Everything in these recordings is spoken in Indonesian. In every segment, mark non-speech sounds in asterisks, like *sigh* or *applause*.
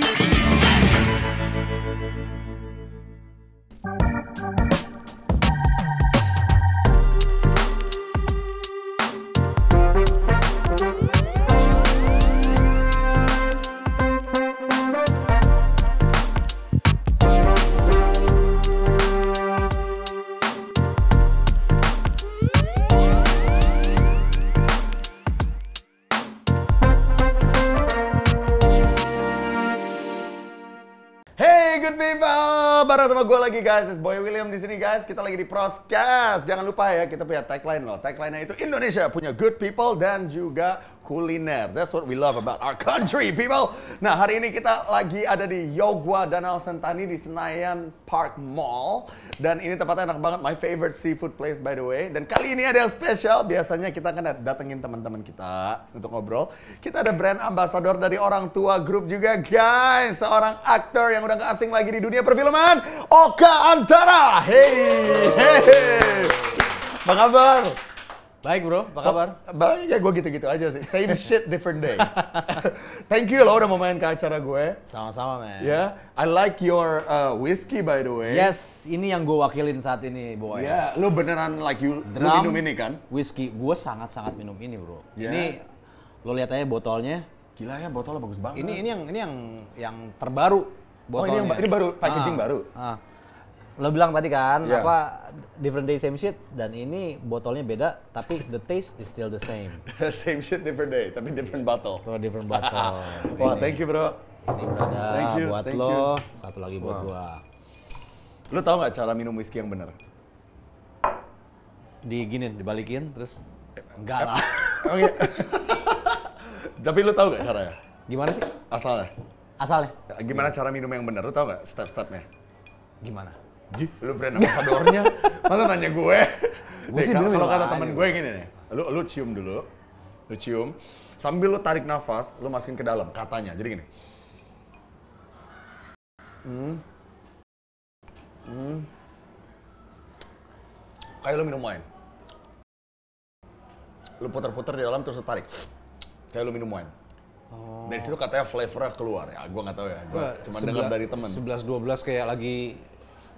Thank you. sama gue lagi guys, It's Boy William di sini guys. Kita lagi di Proscast. Jangan lupa ya, kita punya tagline loh. Tagline-nya itu Indonesia punya good people dan juga kuliner. That's what we love about our country, people. Nah, hari ini kita lagi ada di Yogwa Danau Sentani di Senayan Park Mall. Dan ini tempatnya enak banget, my favorite seafood place by the way. Dan kali ini ada yang spesial, biasanya kita akan datengin teman-teman kita untuk ngobrol. Kita ada brand ambassador dari orang tua grup juga, guys. Seorang aktor yang udah gak asing lagi di dunia perfilman, Oka Antara. Hey, hey. Apa kabar? Baik bro, apa kabar? Baik, ya gue gitu-gitu aja sih. Same *laughs* shit, different day. *laughs* Thank you lo udah mau main ke acara gue. Sama-sama, man. Ya, yeah. I like your uh, whiskey by the way. Yes, ini yang gue wakilin saat ini, boy. Ya, yeah. lo beneran like you Drum, lu minum ini kan? Whiskey, gue sangat-sangat minum ini, bro. Yeah. Ini lo lihat aja botolnya. Gila ya, botolnya bagus banget. Ini ini yang ini yang yang terbaru. Botolnya. Oh, ini yang ini baru packaging ah. baru. Ah lo bilang tadi kan yeah. apa different day same shit dan ini botolnya beda tapi the taste is still the same. *laughs* same shit different day tapi different bottle. Oh, different bottle. *laughs* Wah, thank you, Bro. Ini berada thank you, buat thank lo, you. satu lagi buat wow. gua. Lo tau nggak cara minum whisky yang benar? Diginin, dibalikin terus eh, enggak lah. *laughs* Oke. tapi lo tau nggak caranya? Gimana sih? Asalnya. Asalnya. Gimana, Gimana cara minum yang benar? Lo tau nggak step-stepnya? Gimana? Ji, lu brand ambasadornya. Masa nanya gue? gue sih kalau, kalau kata temen gue gini nih, lu, lu cium dulu, lu cium, sambil lu tarik nafas, lu masukin ke dalam katanya. Jadi gini. Hmm. Hmm. Kayak lu minum wine. Lu puter-puter di dalam terus lu tarik. Kayak lu minum wine. Oh. Dari situ oh. katanya flavornya keluar ya, gue nggak tahu ya. Gue cuma dengar dari temen. 11 12 kayak lagi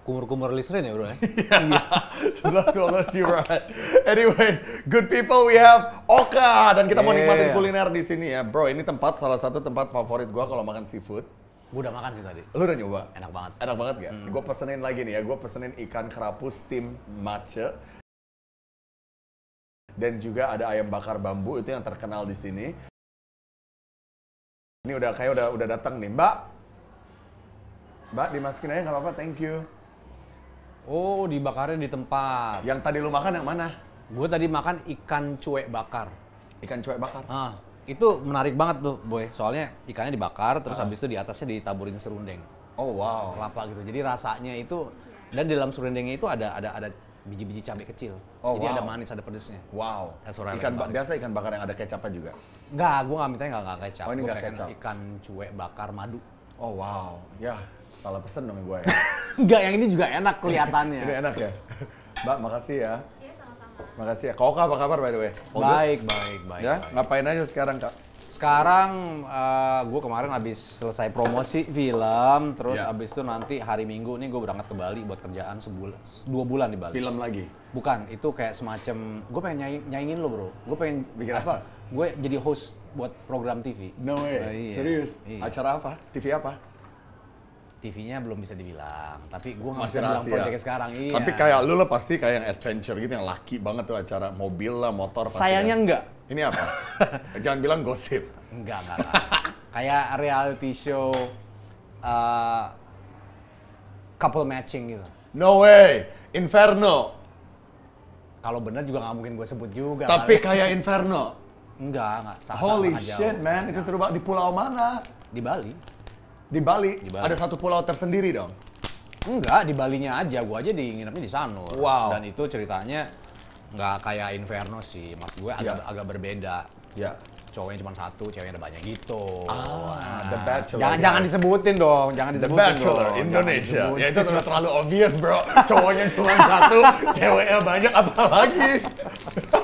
kumur-kumur listrin ya bro ya? *laughs* yeah. so that's, well, right. Anyways, good people we have Oka dan kita yeah. mau nikmatin kuliner di sini ya. Bro, ini tempat salah satu tempat favorit gua kalau makan seafood. Gua udah makan sih tadi. Lu udah nyoba? Enak banget. Enak banget gak? Hmm. Gue pesenin lagi nih ya, gue pesenin ikan kerapu steam matcha. Dan juga ada ayam bakar bambu, itu yang terkenal di sini. Ini udah kayak udah udah datang nih, Mbak. Mbak dimasukin aja nggak apa-apa, thank you. Oh, dibakarnya di tempat. Yang tadi lu makan yang mana? Gue tadi makan ikan cuek bakar. Ikan cuek bakar. Ah, itu menarik banget tuh, boy. Soalnya ikannya dibakar, terus ah. habis itu di atasnya ditaburin serundeng. Oh wow. Kelapa gitu. Jadi rasanya itu dan di dalam serundengnya itu ada ada ada biji-biji cabai kecil. Oh, Jadi wow. ada manis, ada pedesnya. Wow. Ya, ikan bakar. biasa ikan bakar yang ada kecapnya juga. Enggak, gue nggak minta enggak enggak kecap. Oh, ini enggak kecap. Ikan cuek bakar madu. Oh wow. Ya, Salah pesen dong gue ya. Enggak, *laughs* yang ini juga enak kelihatannya. ini enak ya. *laughs* Mbak, makasih ya. Iya, sama-sama. Makasih ya. Kau apa kabar by the way? Baik, baik, baik, baik. Ya, ngapain aja sekarang, Kak? Sekarang uh, eh, gue kemarin habis selesai promosi film, terus yeah. abis itu nanti hari Minggu ini gue berangkat ke Bali buat kerjaan sebulan, dua bulan di Bali. Film lagi? Bukan, itu kayak semacam gue pengen nyai, nyaingin lo bro, gue pengen bikin apa? apa? Gue jadi host buat program TV. No way, uh, iya. serius? Iya. Acara apa? TV apa? TV-nya belum bisa dibilang, tapi gue nggak bisa bilang proyeknya sekarang. Iya. Tapi kayak lu lah pasti kayak yang adventure gitu, yang laki banget tuh acara mobil lah, motor. Sayangnya kan. enggak. Ini apa? *laughs* Jangan bilang gosip. Enggak, enggak. enggak. kayak reality show uh, couple matching gitu. No way! Inferno! Kalau bener juga nggak mungkin gue sebut juga. Tapi kali. kayak Inferno? Enggak, enggak. Sangat, Holy sangat shit, man. Itu seru banget. Di pulau mana? Di Bali. Di Bali, di Bali. ada satu pulau tersendiri dong. Enggak, di Balinya aja. gue aja di nginepnya di sana. Wow. Dan itu ceritanya nggak kayak Inferno sih. Mas gue agak yeah. agak berbeda. Ya. Yeah. Cowoknya cuma satu, ceweknya ada banyak gitu. Ah, nah, The Bachelor. Jangan, jangan disebutin dong, jangan disebutin The Bachelor dong. Indonesia. Ya itu udah terlalu obvious bro. Cowoknya cuma satu, *laughs* ceweknya banyak apalagi. *laughs*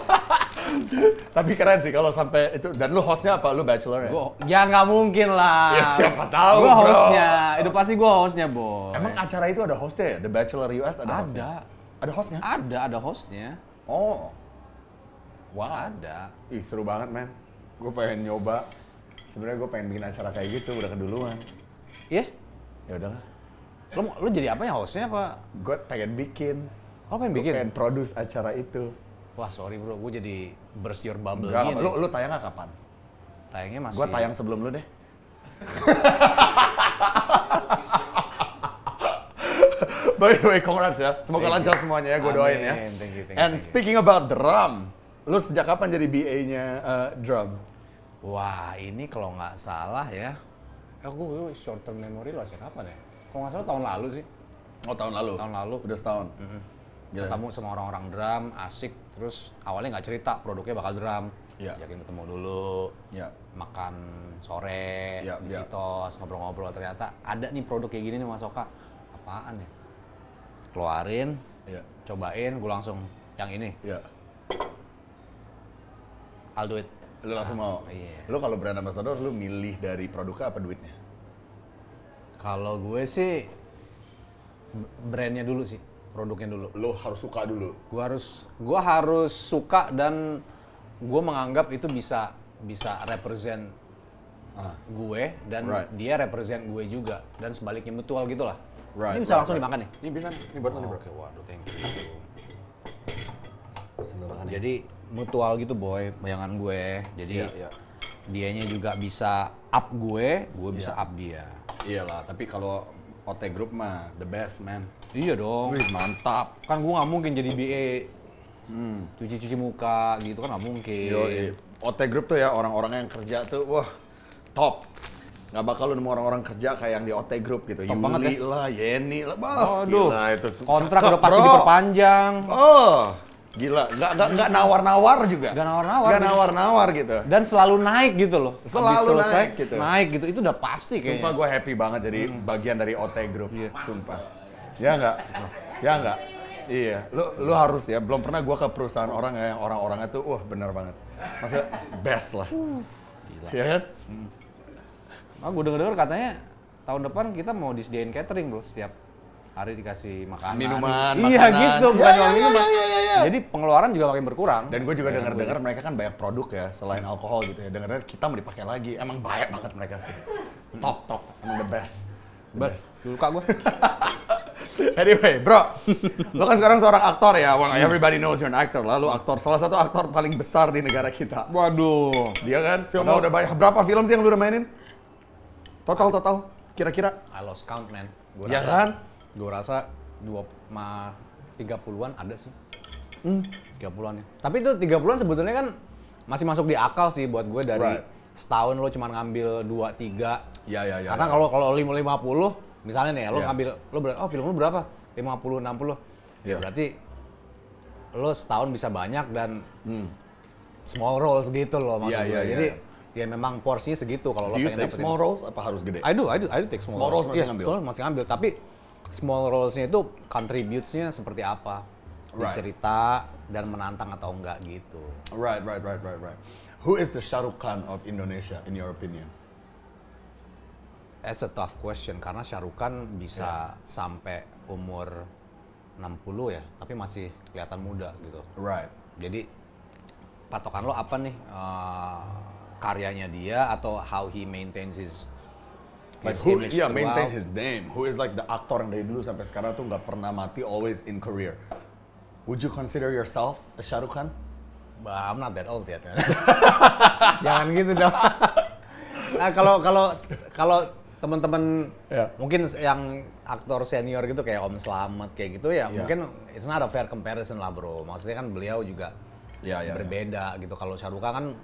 Tapi keren sih kalau sampai itu. Dan lu hostnya apa? Lu bachelor ya? ya nggak mungkin lah. Ya siapa tahu. Gua hostnya. Bro. Itu pasti gua hostnya, boy Emang acara itu ada hostnya ya? The Bachelor US ada, ada. hostnya? Ada. hostnya? Ada, ada hostnya. Oh. Wah. Wow. Ada. Ih, seru banget, man Gue pengen nyoba. Sebenarnya gue pengen bikin acara kayak gitu udah keduluan. Iya? Yeah? Ya udahlah. Lo, lo jadi apa ya hostnya apa? Gue pengen bikin. Oh pengen bikin? Gue pengen produce acara itu wah sorry bro, gue jadi burst your bubble Enggak, gini. Lu, lu gak kapan? Tayangnya masih... Gue tayang sebelum lu deh. *laughs* By the way, congrats ya. Semoga thank lancar you. semuanya ya, gue doain ya. Thank you, thank you, And thank you. speaking about drum, lu sejak kapan jadi BA-nya uh, eh, drum? Wah, ini kalau nggak salah ya, eh, aku short term memory lu sejak kapan ya? Kalau nggak salah tahun lalu sih. Oh tahun lalu? Tahun lalu. Udah setahun? Mm -hmm. Jalan. Gitu. Iya. ketemu sama orang-orang drum asik terus awalnya nggak cerita produknya bakal drum ya. yakin ketemu dulu ya. makan sore ya, ya. citos ngobrol-ngobrol ternyata ada nih produk kayak gini nih mas Oka apaan ya keluarin ya. cobain gue langsung yang ini ya. I'll do it lu langsung ah, mau iya. lu kalau brand ambassador lu milih dari produknya apa duitnya kalau gue sih brandnya dulu sih produknya dulu. Lo harus suka dulu. Gua harus gua harus suka dan gue menganggap itu bisa bisa represent ah. gue dan right. dia represent gue juga dan sebaliknya mutual gitu lah. Right, ini bisa right, langsung right. dimakan nih. Ini bisa ini buat nanti, nih, Bro. Oke, okay, waduh, thank you. makan. Jadi mutual gitu, boy, bayangan gue. Jadi yeah, yeah. dianya juga bisa up gue, gue bisa iya. up dia. Iyalah, tapi kalau OT Group mah the best, man. Iya dong. Wih, mantap. Kan gue nggak mungkin jadi BE, hmm. cuci-cuci muka gitu kan nggak mungkin. Yo, iya. OT Group tuh ya orang-orang yang kerja tuh wah top. Gak bakal lu nemu orang-orang kerja kayak yang di OT Group gitu. Top Yuli banget ya. lah, Yeni lah. Bah, Aduh, gila, itu kontrak cakep, udah pasti diperpanjang. Oh, gila. Gak, gak, gak nawar-nawar juga. Gak nawar-nawar. Gak nawar-nawar gitu. Dan selalu naik gitu loh. Selalu selesai, naik gitu. Naik gitu, itu udah pasti kayaknya. Sumpah gue happy banget jadi hmm. bagian dari OT Group. Yeah. Sumpah ya enggak, ya enggak, iya lu lu harus ya belum pernah gua ke perusahaan orang ya, yang orang-orangnya tuh wah benar banget masa best lah Gila. ya kan hmm. Nah, gue denger-denger katanya tahun depan kita mau disediain catering bro setiap hari dikasih makanan minuman iya, makanan. iya gitu ya, bukan ya, cuma ya, minuman ya, ya, ya, jadi pengeluaran juga makin berkurang dan gue juga dengar iya, dengar mereka kan banyak produk ya selain alkohol gitu ya dengar dengar kita mau dipakai lagi emang banyak banget mereka sih top top emang the best the best dulu kak gue *laughs* anyway, bro, lo kan sekarang seorang aktor ya. Well, everybody knows you're an actor Lalu aktor, salah satu aktor paling besar di negara kita. Waduh. Dia kan, film udah banyak. Berapa film sih yang lo udah mainin? Total, total. Kira-kira? I lost count, man. Gua ya rasa, kan? Gue rasa dua ma tiga puluhan ada sih. Hmm. 30-an ya. Tapi itu tiga puluhan sebetulnya kan masih masuk di akal sih buat gue dari right. setahun lo cuma ngambil dua tiga. Iya iya iya. Karena iya. kalau ya. kalau puluh Misalnya nih, ya, lo yeah. ngambil, lo berapa? Oh, film lo berapa? 50, 60. Yeah. Berarti lo setahun bisa banyak dan hmm. small roles gitu loh maksudnya. Yeah, yeah, Jadi ya memang porsinya segitu kalau lo pengen dapetin. small roles apa harus gede? I do, I do, I do take small, small roles. roles masih iya, ngambil? yeah, masih ngambil, tapi small roles-nya itu contributes-nya seperti apa? Right. cerita dan menantang atau enggak gitu. Right, right, right, right, right. Who is the sharukhan Khan of Indonesia in your opinion? It's a tough question karena Syarukan bisa yeah. sampai umur 60 ya, tapi masih kelihatan muda gitu. Right. Jadi patokan lo apa nih uh, karyanya dia atau how he maintains his Like who, yeah, maintain his name. Who is like the actor yang dari dulu sampai sekarang tuh nggak pernah mati, always in career. Would you consider yourself a Shahrukh Khan? Bah, I'm not that old yet. *laughs* Jangan gitu dong. nah, kalau kalau kalau teman-teman yeah. mungkin yang aktor senior gitu kayak Om Slamet kayak gitu ya yeah. mungkin it's not a fair comparison lah bro maksudnya kan beliau juga yeah, yeah, ya. berbeda yeah. gitu kalau Sharuka kan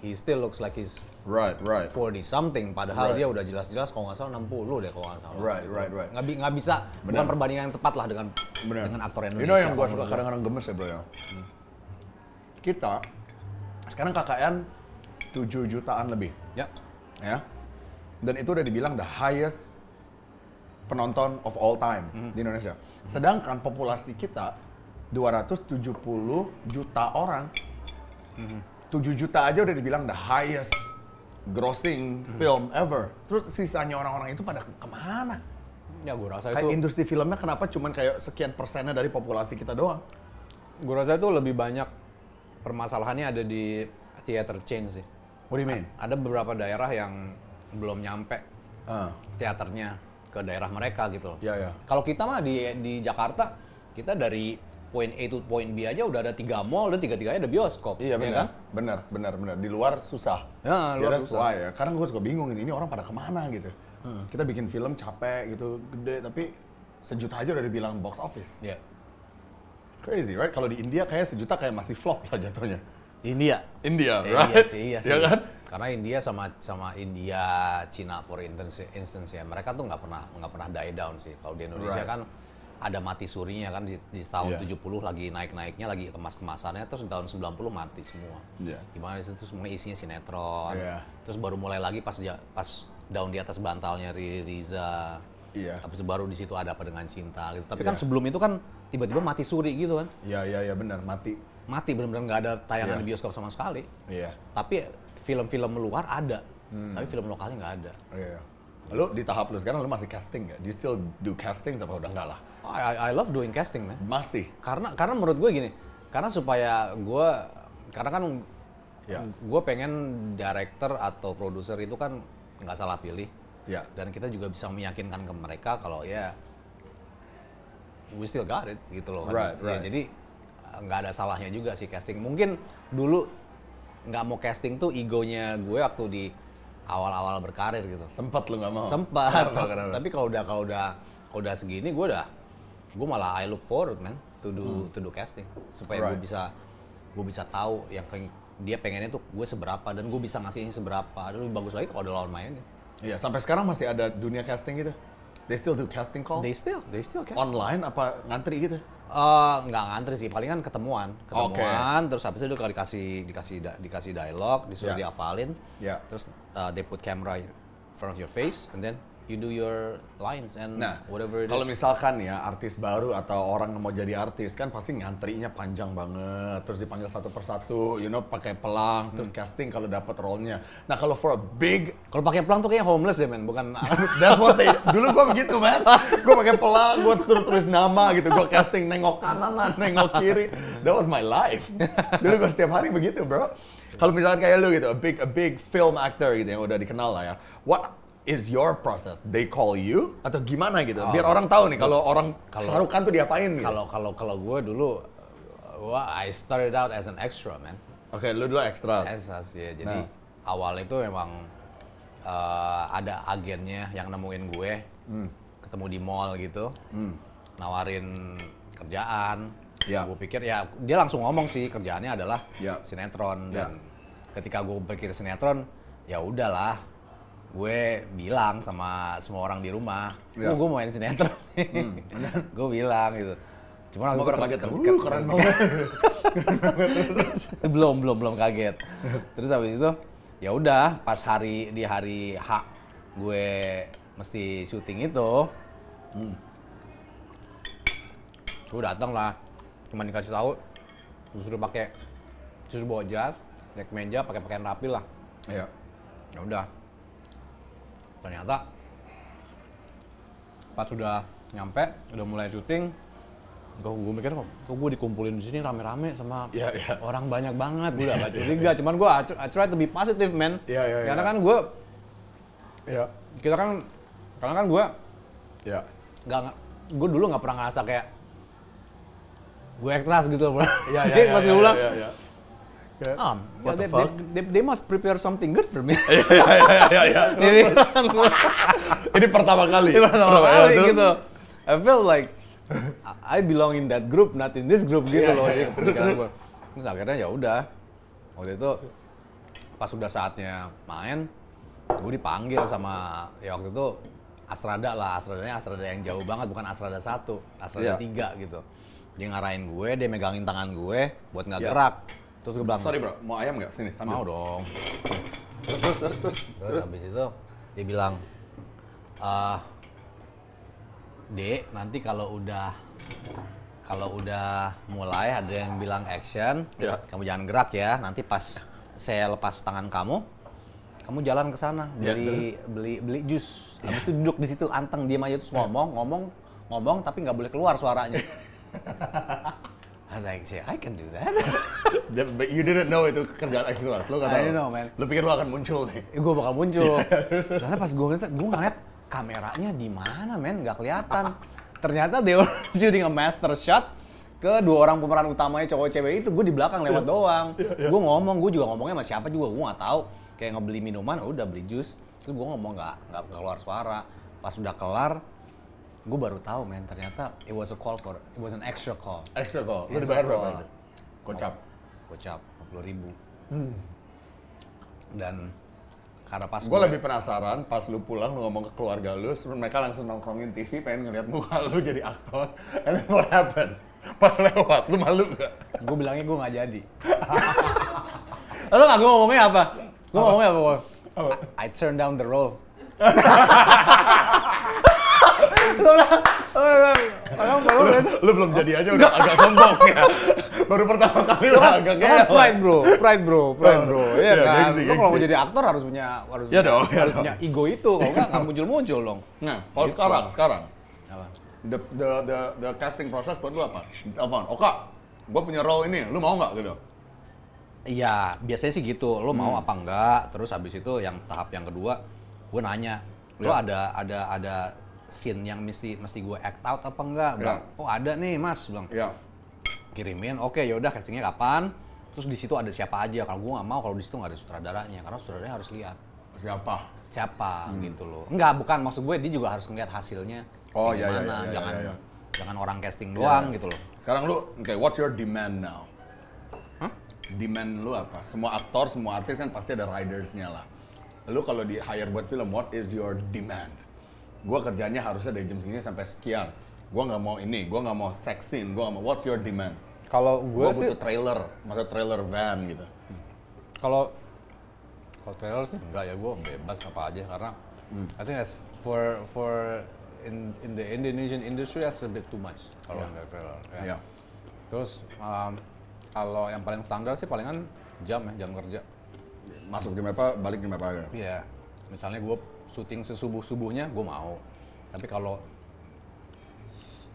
he still looks like he's right right 40 something padahal right. dia udah jelas-jelas kalau nggak salah 60 deh kalau nggak salah right gitu. right right nggak, nggak bisa Bener. bukan perbandingan yang tepat lah dengan Bener. dengan aktor Indonesia you know yang gue suka kadang-kadang gemes ya bro ya hmm. kita sekarang KKN 7 jutaan lebih ya ya dan itu udah dibilang the highest penonton of all time -hmm. di Indonesia. Sedangkan populasi kita 270 juta orang. Mm -hmm. 7 juta aja udah dibilang the highest grossing -hmm. film ever. Terus sisanya orang-orang itu pada kemana? Ya gue rasa kayak itu... industri filmnya kenapa cuman kayak sekian persennya dari populasi kita doang? Gue rasa itu lebih banyak permasalahannya ada di theater chain sih. What do you mean? Ada beberapa daerah yang belum nyampe uh. teaternya ke daerah mereka gitu loh. Yeah, yeah. Kalau kita mah di di Jakarta kita dari poin A to point B aja udah ada tiga mall dan tiga-tiganya ada bioskop. Iya ya benar. Ya kan? Benar, benar, benar. Di luar susah. Ya, luar susah. ya. Karena gue suka bingung ini, orang pada kemana gitu. Hmm. Kita bikin film capek gitu, gede tapi sejuta aja udah dibilang box office. Iya. Yeah. It's crazy, right? Kalau di India kayak sejuta kayak masih flop lah jatuhnya. India. India, eh, right? Iya sih, iya *laughs* ya sih. kan? Karena India sama sama India, Cina for instance, instance ya, mereka tuh nggak pernah nggak pernah die down sih. Kalau di Indonesia right. kan ada mati surinya kan di, di tahun yeah. 70 lagi naik-naiknya lagi kemas-kemasannya terus tahun 90 mati semua. Yeah. Gimana situ semua isinya sinetron. Yeah. Terus baru mulai lagi pas pas daun di atas bantalnya Riri Riza. Iya. Tapi baru di situ ada apa dengan cinta gitu. Tapi yeah. kan iya. sebelum itu kan tiba-tiba mati suri gitu kan. Iya, yeah, iya, yeah, iya yeah, benar, mati mati benar-benar nggak ada tayangan yeah. di bioskop sama sekali. Iya. Yeah. Tapi film-film luar ada, hmm. tapi film lokalnya nggak ada. Iya. Yeah. Lo di tahap lu sekarang lu masih casting nggak? Do you still do casting apa udah nggak lah? Oh, I, I love doing casting, man. Masih. Karena karena menurut gue gini, karena supaya gue karena kan yeah. gue pengen director atau produser itu kan nggak salah pilih. Yeah. Dan kita juga bisa meyakinkan ke mereka kalau ya yeah, we still got it gitu loh. Right, kan. right. Ya, jadi nggak ada salahnya juga sih casting mungkin dulu nggak mau casting tuh egonya gue waktu di awal-awal berkarir gitu sempet lu nggak mau sempat tapi kalau udah kalau udah kalau udah segini gue udah gue malah I look forward man to do hmm. to do casting supaya right. gue bisa gue bisa tahu yang dia pengennya tuh gue seberapa dan gue bisa ngasihnya seberapa dan lebih bagus lagi kalau ada lawan main. iya sampai sekarang masih ada dunia casting gitu they still do casting call they still they still casting. online apa ngantri gitu Uh, nggak ngantri sih, paling kan ketemuan, ketemuan, okay. terus habis itu kalau dikasih dikasih dikasih dialog, disuruh yeah. dihafalin, yeah. terus uh, they put camera in front of your face, and then you do your lines and nah, whatever it is. Kalau misalkan ya artis baru atau orang yang mau jadi artis kan pasti ngantrinya panjang banget, terus dipanggil satu persatu, you know pakai pelang, hmm. terus casting kalau dapat role-nya. Nah, kalau for a big kalau pakai pelang tuh kayak homeless deh, men, bukan *laughs* That's what they Dulu gua begitu, man. Gua pakai pelang, buat terus tulis nama gitu, gua casting nengok kanan lah, nengok kiri. That was my life. Dulu gua setiap hari begitu, bro. Kalau misalkan kayak lu gitu, a big a big film actor gitu yang udah dikenal lah ya. What it's your process. They call you atau gimana gitu. Oh, Biar orang tahu nih kalau orang kalau, sarukan tuh diapain gitu. Kalau kalau kalau gue dulu gua I started out as an extra, man. Oke, okay, lu dulu extras. Extras ya. Jadi nah. awal itu memang uh, ada agennya yang nemuin gue. Hmm. Ketemu di mall gitu. Hmm. Nawarin kerjaan. Ya. Gue pikir ya dia langsung ngomong sih kerjaannya adalah yeah. sinetron dan yeah. ketika gue berpikir sinetron ya udahlah gue bilang sama semua orang di rumah, ya. oh, gue main sinetron. Hmm, *laughs* gue bilang gitu. Cuma semua orang kaget, uh, keren banget. *laughs* belum, belum, belum kaget. Terus habis itu, ya udah pas hari di hari H gue mesti syuting itu, hmm. gue datang lah, cuma dikasih tahu, gue suruh pakai, suruh bawa jas, naik meja, pakai pakaian rapi lah. Iya. Ya udah, ternyata pas sudah nyampe udah mulai syuting gue gue mikir kok gue dikumpulin di sini rame-rame sama yeah, yeah. orang banyak banget gue udah gak curiga cuman gue I try to be positive man yeah, yeah, karena yeah. kan gue yeah. kita kan karena kan gue yeah. gak gue dulu nggak pernah ngerasa kayak gue ekstras gitu loh. Iya, iya, *laughs* iya. Yeah. what yeah, the they, fuck? They, they, they must prepare something good for me. *laughs* Iya, iya, iya, iya *laughs* Ini pertama kali. Ini pertama, pertama kali kali gitu. I feel like I belong in that group, not in this group gitu loh. Yeah, yeah. Kan Terus akhirnya ya udah. Waktu itu pas sudah saatnya main, gue dipanggil sama ya waktu itu Astrada lah, Astradanya Astrada yang jauh banget, bukan Astrada satu, Astrada yeah. tiga gitu. Dia ngarahin gue, dia megangin tangan gue buat nggak yeah. gerak Terus ke belakang. Sorry bro, mau ayam nggak sini? Sambil. Mau dong. Terus terus terus terus. Terus, habis itu dia bilang, ah, Dek, nanti kalau udah kalau udah mulai ada yang bilang action, ya. kamu jangan gerak ya. Nanti pas saya lepas tangan kamu, kamu jalan ke sana beli, ya, beli beli beli jus. Habis itu duduk di situ anteng diam aja terus ngomong, ngomong, ngomong tapi nggak boleh keluar suaranya. *laughs* I like, yeah, I can do that. *laughs* But you didn't know itu kerjaan Exodus, lo tau. I didn't know, man. Lo pikir lo akan muncul nih? Eh, gue bakal muncul. Karena *laughs* iya. pas gue ngeliat, gue ngeliat kameranya di mana, men? Gak kelihatan. Ternyata dia *laughs* shooting a master shot ke dua orang pemeran utamanya cowok cewek itu gue di belakang lewat yeah. doang. Yeah, yeah. Gue ngomong, gue juga ngomongnya sama siapa juga gue nggak tahu. Kayak ngebeli minuman, udah beli jus, terus gue ngomong nggak nggak keluar suara. Pas udah kelar, gue baru tahu men ternyata it was a call for it was an extra call extra call lu dibayar berapa itu kocap kocap kocap puluh ribu hmm. dan karena pas gue lebih penasaran pas lu pulang lu ngomong ke keluarga lu sebelum mereka langsung nongkrongin TV pengen ngeliat muka *laughs* lu jadi aktor and then what happened pas lewat lu malu gak gue bilangnya gue nggak jadi lo *laughs* nggak gue ngomongnya apa gue ngomongnya apa, apa? I, I turned down the role *laughs* Oh, iya, iya, iya. Kan? lu, belum jadi aja udah agak sombong ya baru pertama kali udah kan- agak kayak pride bro pride bro pride bro ya kan gitu, lu kalau mau gitu. jadi aktor harus punya harus ya dong, harus punya ego itu kalau nggak nggak muncul muncul dong nah kalau gitu. sekarang sekarang the, the the the casting process buat lu apa apa oka gua punya role ini lu mau nggak gitu Iya, biasanya sih gitu. Lo mau hmm. apa enggak? Terus habis itu yang tahap yang kedua, gue nanya, lo ya. ada ada ada scene yang mesti mesti gue act out apa enggak ya. bilang oh ada nih mas bilang yeah. kirimin oke okay, yaudah castingnya kapan terus di situ ada siapa aja kalau gue nggak mau kalau di situ nggak ada sutradaranya karena sutradaranya harus lihat siapa siapa hmm. gitu loh enggak bukan maksud gue dia juga harus ngeliat hasilnya oh, iya, iya, iya, jangan iya, iya. jangan orang casting doang gitu loh sekarang lu oke okay, what's your demand now huh? demand lu apa semua aktor semua artis kan pasti ada ridersnya lah lu kalau di hire buat film what is your demand gue kerjanya harusnya dari jam segini sampai sekian gue nggak mau ini gue nggak mau sex scene gue nggak mau what's your demand kalau gue sih butuh trailer masa trailer van gitu kalau kalau trailer sih enggak ya gue bebas apa aja karena hmm. I think as for for in in the Indonesian industry that's a bit too much kalau yeah. nggak trailer ya. Yeah. terus um, kalau yang paling standar sih palingan jam ya jam kerja masuk jam apa, balik jam apa iya yeah misalnya gue syuting sesubuh subuhnya gue mau tapi kalau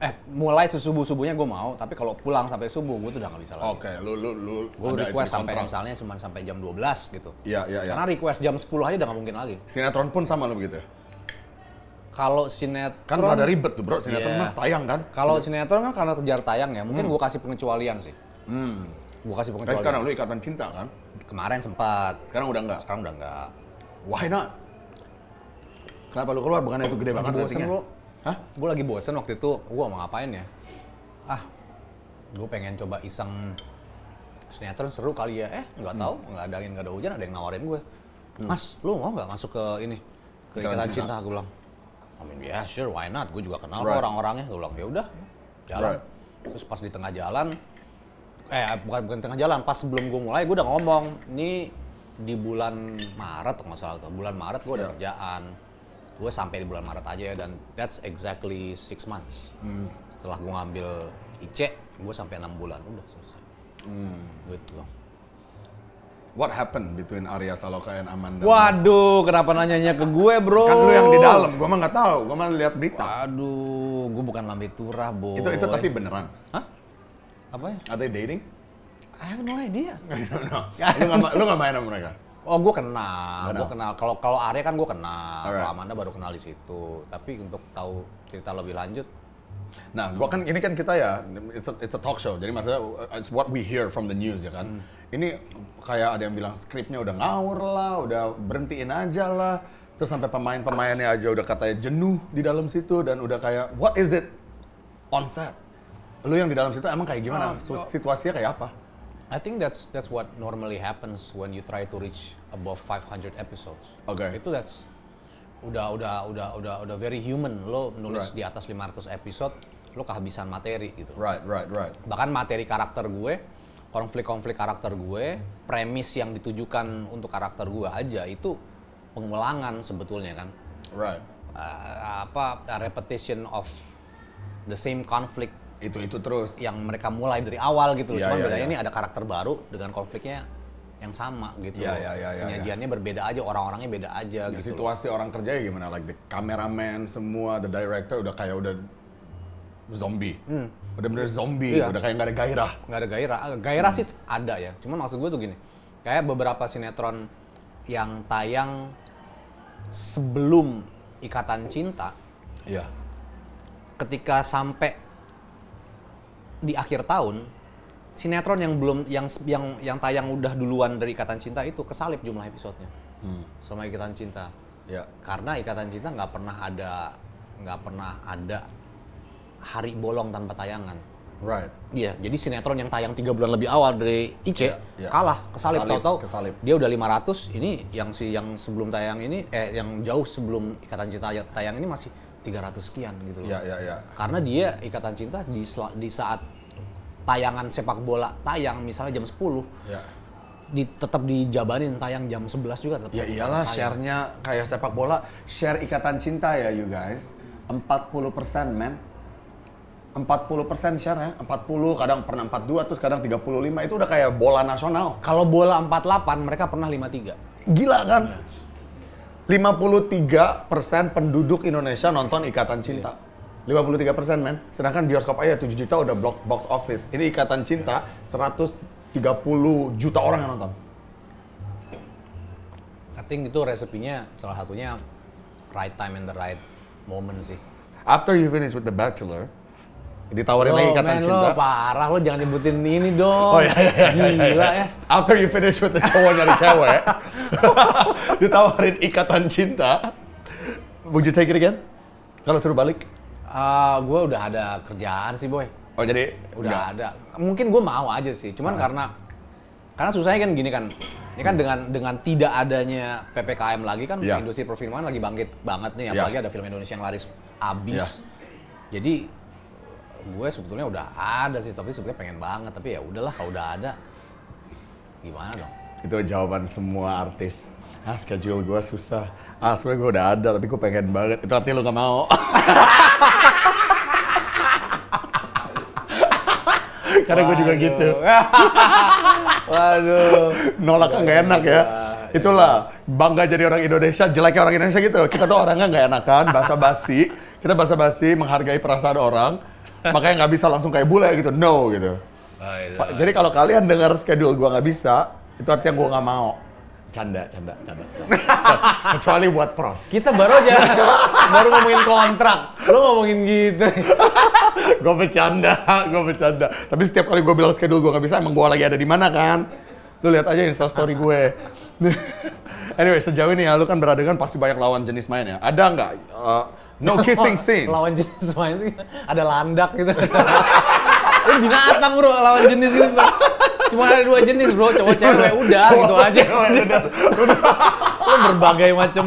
eh mulai sesubuh subuhnya gue mau tapi kalau pulang sampai subuh gue tuh udah nggak bisa lagi. Oke, lu lu lu gue request sampai kontrak. misalnya cuma sampai jam 12 gitu. Iya, iya, iya. Karena request jam 10 aja udah nggak mungkin lagi. Sinetron pun sama lo begitu. Ya? Kalau sinetron kan udah ribet tuh, Bro. Sinetron yeah. mah tayang kan. Kalau sinetron kan karena kejar tayang ya, mungkin hmm. gue kasih pengecualian sih. Hmm. Gue kasih pengecualian. Tapi sekarang lu ikatan cinta kan? Kemarin sempat. Sekarang udah enggak. Sekarang udah enggak. Why not? Kenapa lu keluar? Bukan itu gede banget bosen lu. Hah? Gue lagi bosen waktu itu, gue mau ngapain ya? Ah, gue pengen coba iseng sinetron seru kali ya. Eh, nggak hmm. tahu, nggak ada angin, nggak ada hujan, ada yang nawarin gue. Hmm. Mas, lu mau nggak masuk ke ini? Ke Ikatan Cinta, gue bilang. I mean, oh, yeah, sure, why not? Gue juga kenal right. orang-orangnya. Gue bilang, ya udah, jalan. Right. Terus pas di tengah jalan, eh bukan bukan tengah jalan, pas sebelum gue mulai, gue udah ngomong, ini di bulan Maret nggak salah tuh, bulan Maret gue ada yeah. kerjaan gue sampai di bulan Maret aja ya dan that's exactly six months. Hmm. Setelah gue ngambil IC, gue sampai enam bulan udah selesai. Hmm. Gitu loh. What happened between Arya Saloka and Amanda? Waduh, kenapa nanyanya ke gue, bro? Kan lu yang di dalam, gue mah nggak tahu, gue mah lihat berita. Waduh, gue bukan lambe turah, bro. Itu itu tapi beneran. Hah? Apa ya? Are they dating? I have no idea. *laughs* I don't know. Lu nggak lu nggak main sama mereka? Oh, gue kenal. Gue kenal. Kalau kalau Arya kan gue kenal. Right. Kalau Amanda baru kenal di situ. Tapi untuk tahu cerita lebih lanjut, Nah, gue kan ini kan kita ya, it's a, it's a talk show. Jadi maksudnya uh, it's what we hear from the news ya kan. Hmm. Ini kayak ada yang bilang skripnya udah ngawur lah, udah berhentiin aja lah. Terus sampai pemain-pemainnya aja udah katanya jenuh di dalam situ dan udah kayak what is it on set? Lu yang di dalam situ emang kayak gimana? Ah, oh, so, Situasinya kayak apa? I think that's that's what normally happens when you try to reach above 500 episodes. Oke. Okay. Itu that's udah udah udah udah udah very human lo nulis right. di atas 500 episode lo kehabisan materi gitu. Right, right, right. Bahkan materi karakter gue, konflik-konflik karakter gue, premis yang ditujukan untuk karakter gue aja itu pengulangan sebetulnya kan. Right. Uh, apa repetition of the same conflict itu itu terus yang mereka mulai dari awal gitu yeah, iya, cuman yeah, bedanya yeah. ini ada karakter baru dengan konfliknya yang sama gitu yeah, yeah, yeah, yeah, penyajiannya yeah. berbeda aja orang-orangnya beda aja yeah, gitu situasi loh. orang kerja ya gimana like the cameraman semua the director udah kayak udah zombie hmm. bener-bener zombie yeah. udah kayak nggak ada gairah nggak ada gairah gairah hmm. sih ada ya cuman maksud gue tuh gini kayak beberapa sinetron yang tayang sebelum ikatan cinta. Iya. Ketika sampai di akhir tahun sinetron yang belum yang yang yang tayang udah duluan dari Ikatan Cinta itu kesalip jumlah episodenya hmm. sama Ikatan Cinta. Ya. Karena Ikatan Cinta nggak pernah ada nggak pernah ada hari bolong tanpa tayangan. Right. Iya, jadi sinetron yang tayang tiga bulan lebih awal dari IC yeah, yeah. kalah, kesalip, kesalip tahu-tahu. Kesalip. Dia udah 500, ini yang si yang sebelum tayang ini eh yang jauh sebelum Ikatan Cinta tayang ini masih 300 sekian gitu loh. Ya, ya, ya. Karena dia ikatan cinta di, di saat tayangan sepak bola tayang misalnya jam 10. Ya. Di, tetap dijabarin tayang jam 11 juga tetap. Ya iyalah share-nya kayak sepak bola, share ikatan cinta ya you guys. 40% men. 40% share ya, 40, kadang pernah 42, terus kadang 35, itu udah kayak bola nasional. Kalau bola 48, mereka pernah 53. Gila kan? Ya 53% penduduk Indonesia nonton Ikatan Cinta. Yeah. 53 persen men, sedangkan bioskop aja 7 juta udah block box office. Ini Ikatan Cinta tiga 130 juta orang yang nonton. I think itu resepinya salah satunya right time and the right moment sih. After you finish with The Bachelor, ditawarin oh, lagi kata cinta. Lo parah lo jangan nyebutin ini dong. Oh iya, iya, iya, iya. Gila iya, iya. ya. After you finish with the cowok dari cewek, *laughs* ditawarin ikatan cinta. Would you take it again? Kalau suruh balik? Uh, ah, gue udah ada kerjaan sih boy. Oh jadi udah enggak. ada. Mungkin gue mau aja sih. Cuman uh. karena karena susahnya kan gini kan. Ini kan dengan dengan tidak adanya ppkm lagi kan yeah. industri perfilman lagi bangkit banget nih. Iya. Apalagi yeah. ada film Indonesia yang laris iya. abis. Yeah. Jadi gue sebetulnya udah ada sih tapi sebetulnya pengen banget tapi ya udahlah kalau udah ada gimana dong itu jawaban semua artis ah schedule gue susah ah sebenarnya gue udah ada tapi gue pengen banget itu artinya lo gak mau *laughs* karena gue juga gitu waduh *laughs* nolak nggak enak ya iya, iya. itulah bangga jadi orang Indonesia jeleknya orang Indonesia gitu kita tuh orangnya nggak enakan bahasa basi kita bahasa basi menghargai perasaan orang makanya nggak bisa langsung kayak bule gitu no gitu oh, iya. jadi kalau kalian dengar schedule gue nggak bisa itu artinya gue nggak mau canda canda canda *laughs* kecuali buat pros kita baru aja baru ngomongin kontrak lo ngomongin gitu *laughs* gue bercanda gue bercanda tapi setiap kali gue bilang schedule gue nggak bisa emang gue lagi ada di mana kan lu lihat aja insta story gue *laughs* anyway sejauh ini ya lu kan berada kan pasti banyak lawan jenis main ya ada nggak uh, No *laughs* oh, kissing scenes. Lawan jenis semuanya itu ada landak gitu. *laughs* Ini binatang bro, lawan jenis gitu. Bro. Cuma ada dua jenis bro, cowok cewek udah cowok, gitu aja. Cowok, udah, udah. *laughs* Lu berbagai macam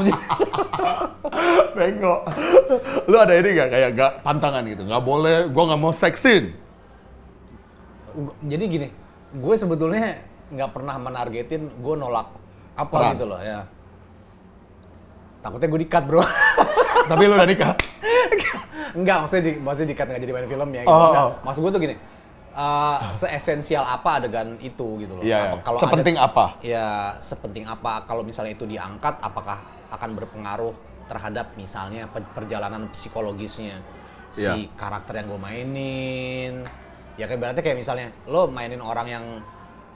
Bengok. Lu ada ini gak kayak gak pantangan gitu? Gak boleh, gua gak mau seksin. Jadi gini, gue sebetulnya nggak pernah menargetin gue nolak apa Perang. gitu loh ya Takutnya gue dikat bro. *laughs* Tapi lu udah nikah? Enggak, maksudnya di, maksudnya dikat nggak jadi main film ya. Gitu. Oh, oh. Maksud gue tuh gini, uh, seesensial apa adegan itu gitu loh. Yeah, iya. Kalau sepenting ada, apa? Ya, sepenting apa kalau misalnya itu diangkat apakah akan berpengaruh terhadap misalnya perjalanan psikologisnya si yeah. karakter yang gue mainin. Ya kayak berarti kayak misalnya lo mainin orang yang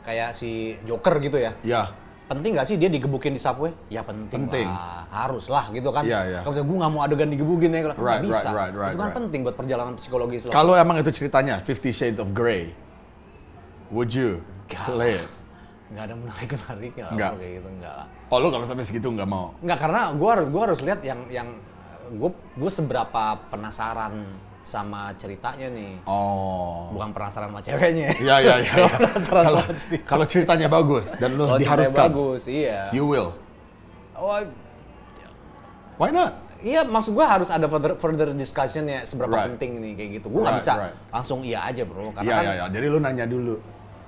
kayak si Joker gitu ya. Iya. Yeah penting gak sih dia digebukin di subway? Ya penting, penting. lah, harus lah gitu kan. Yeah, yeah. Kalau saya gue gak mau adegan digebukin ya, nggak right, bisa. Right, right, itu kan right. penting buat perjalanan psikologis Kalau emang itu ceritanya Fifty Shades of Grey, would you gak play it? Gak ada menarik menariknya lah kayak gitu enggak lah. Oh lu kalau sampai segitu nggak mau? Nggak karena gue harus gue harus lihat yang yang gue gue seberapa penasaran sama ceritanya nih. Oh. Bukan penasaran sama ceweknya. *laughs* Iya iya iya. ya. penasaran sama cerita. Kalau ceritanya bagus dan lu kalo diharuskan. bagus, iya. You will. Oh, I... Why not? Iya, maksud gua harus ada further, further discussion ya seberapa right. penting nih kayak gitu. Gua nggak right, bisa right. langsung iya aja bro. Karena iya, kan, iya, iya. Jadi lu nanya dulu.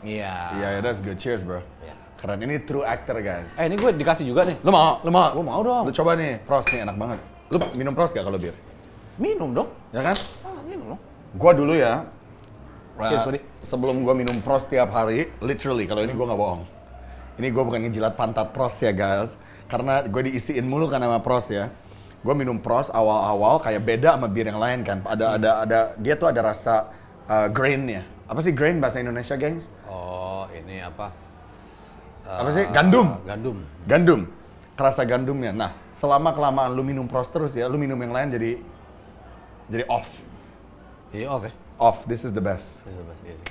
Iya. Iya, yeah, that's good. Cheers bro. Yeah. Keren, ini true actor guys. Eh ini gue dikasih juga nih. Lu mau? Lu mau? Gue mau dong. Lu coba nih, pros nih enak banget. Lu minum pros gak kalau bir? Minum dong. Ya kan? Gua dulu ya. Cheers, eh, buddy. Sebelum gua minum pros tiap hari, literally kalau ini gua nggak bohong. Ini gua bukan ngejilat pantat pros ya, guys. Karena gue diisiin mulu kan sama pros ya. Gue minum pros awal-awal kayak beda sama bir yang lain kan. Ada hmm. ada ada dia tuh ada rasa uh, grainnya. Apa sih grain bahasa Indonesia, gengs? Oh, ini apa? apa sih? Eh, gandum. Gandum. Gandum. Kerasa gandumnya. Nah, selama kelamaan lu minum pros terus ya, lu minum yang lain jadi jadi off. Iya off ya? Off, this is the best. This is the best, iya sih.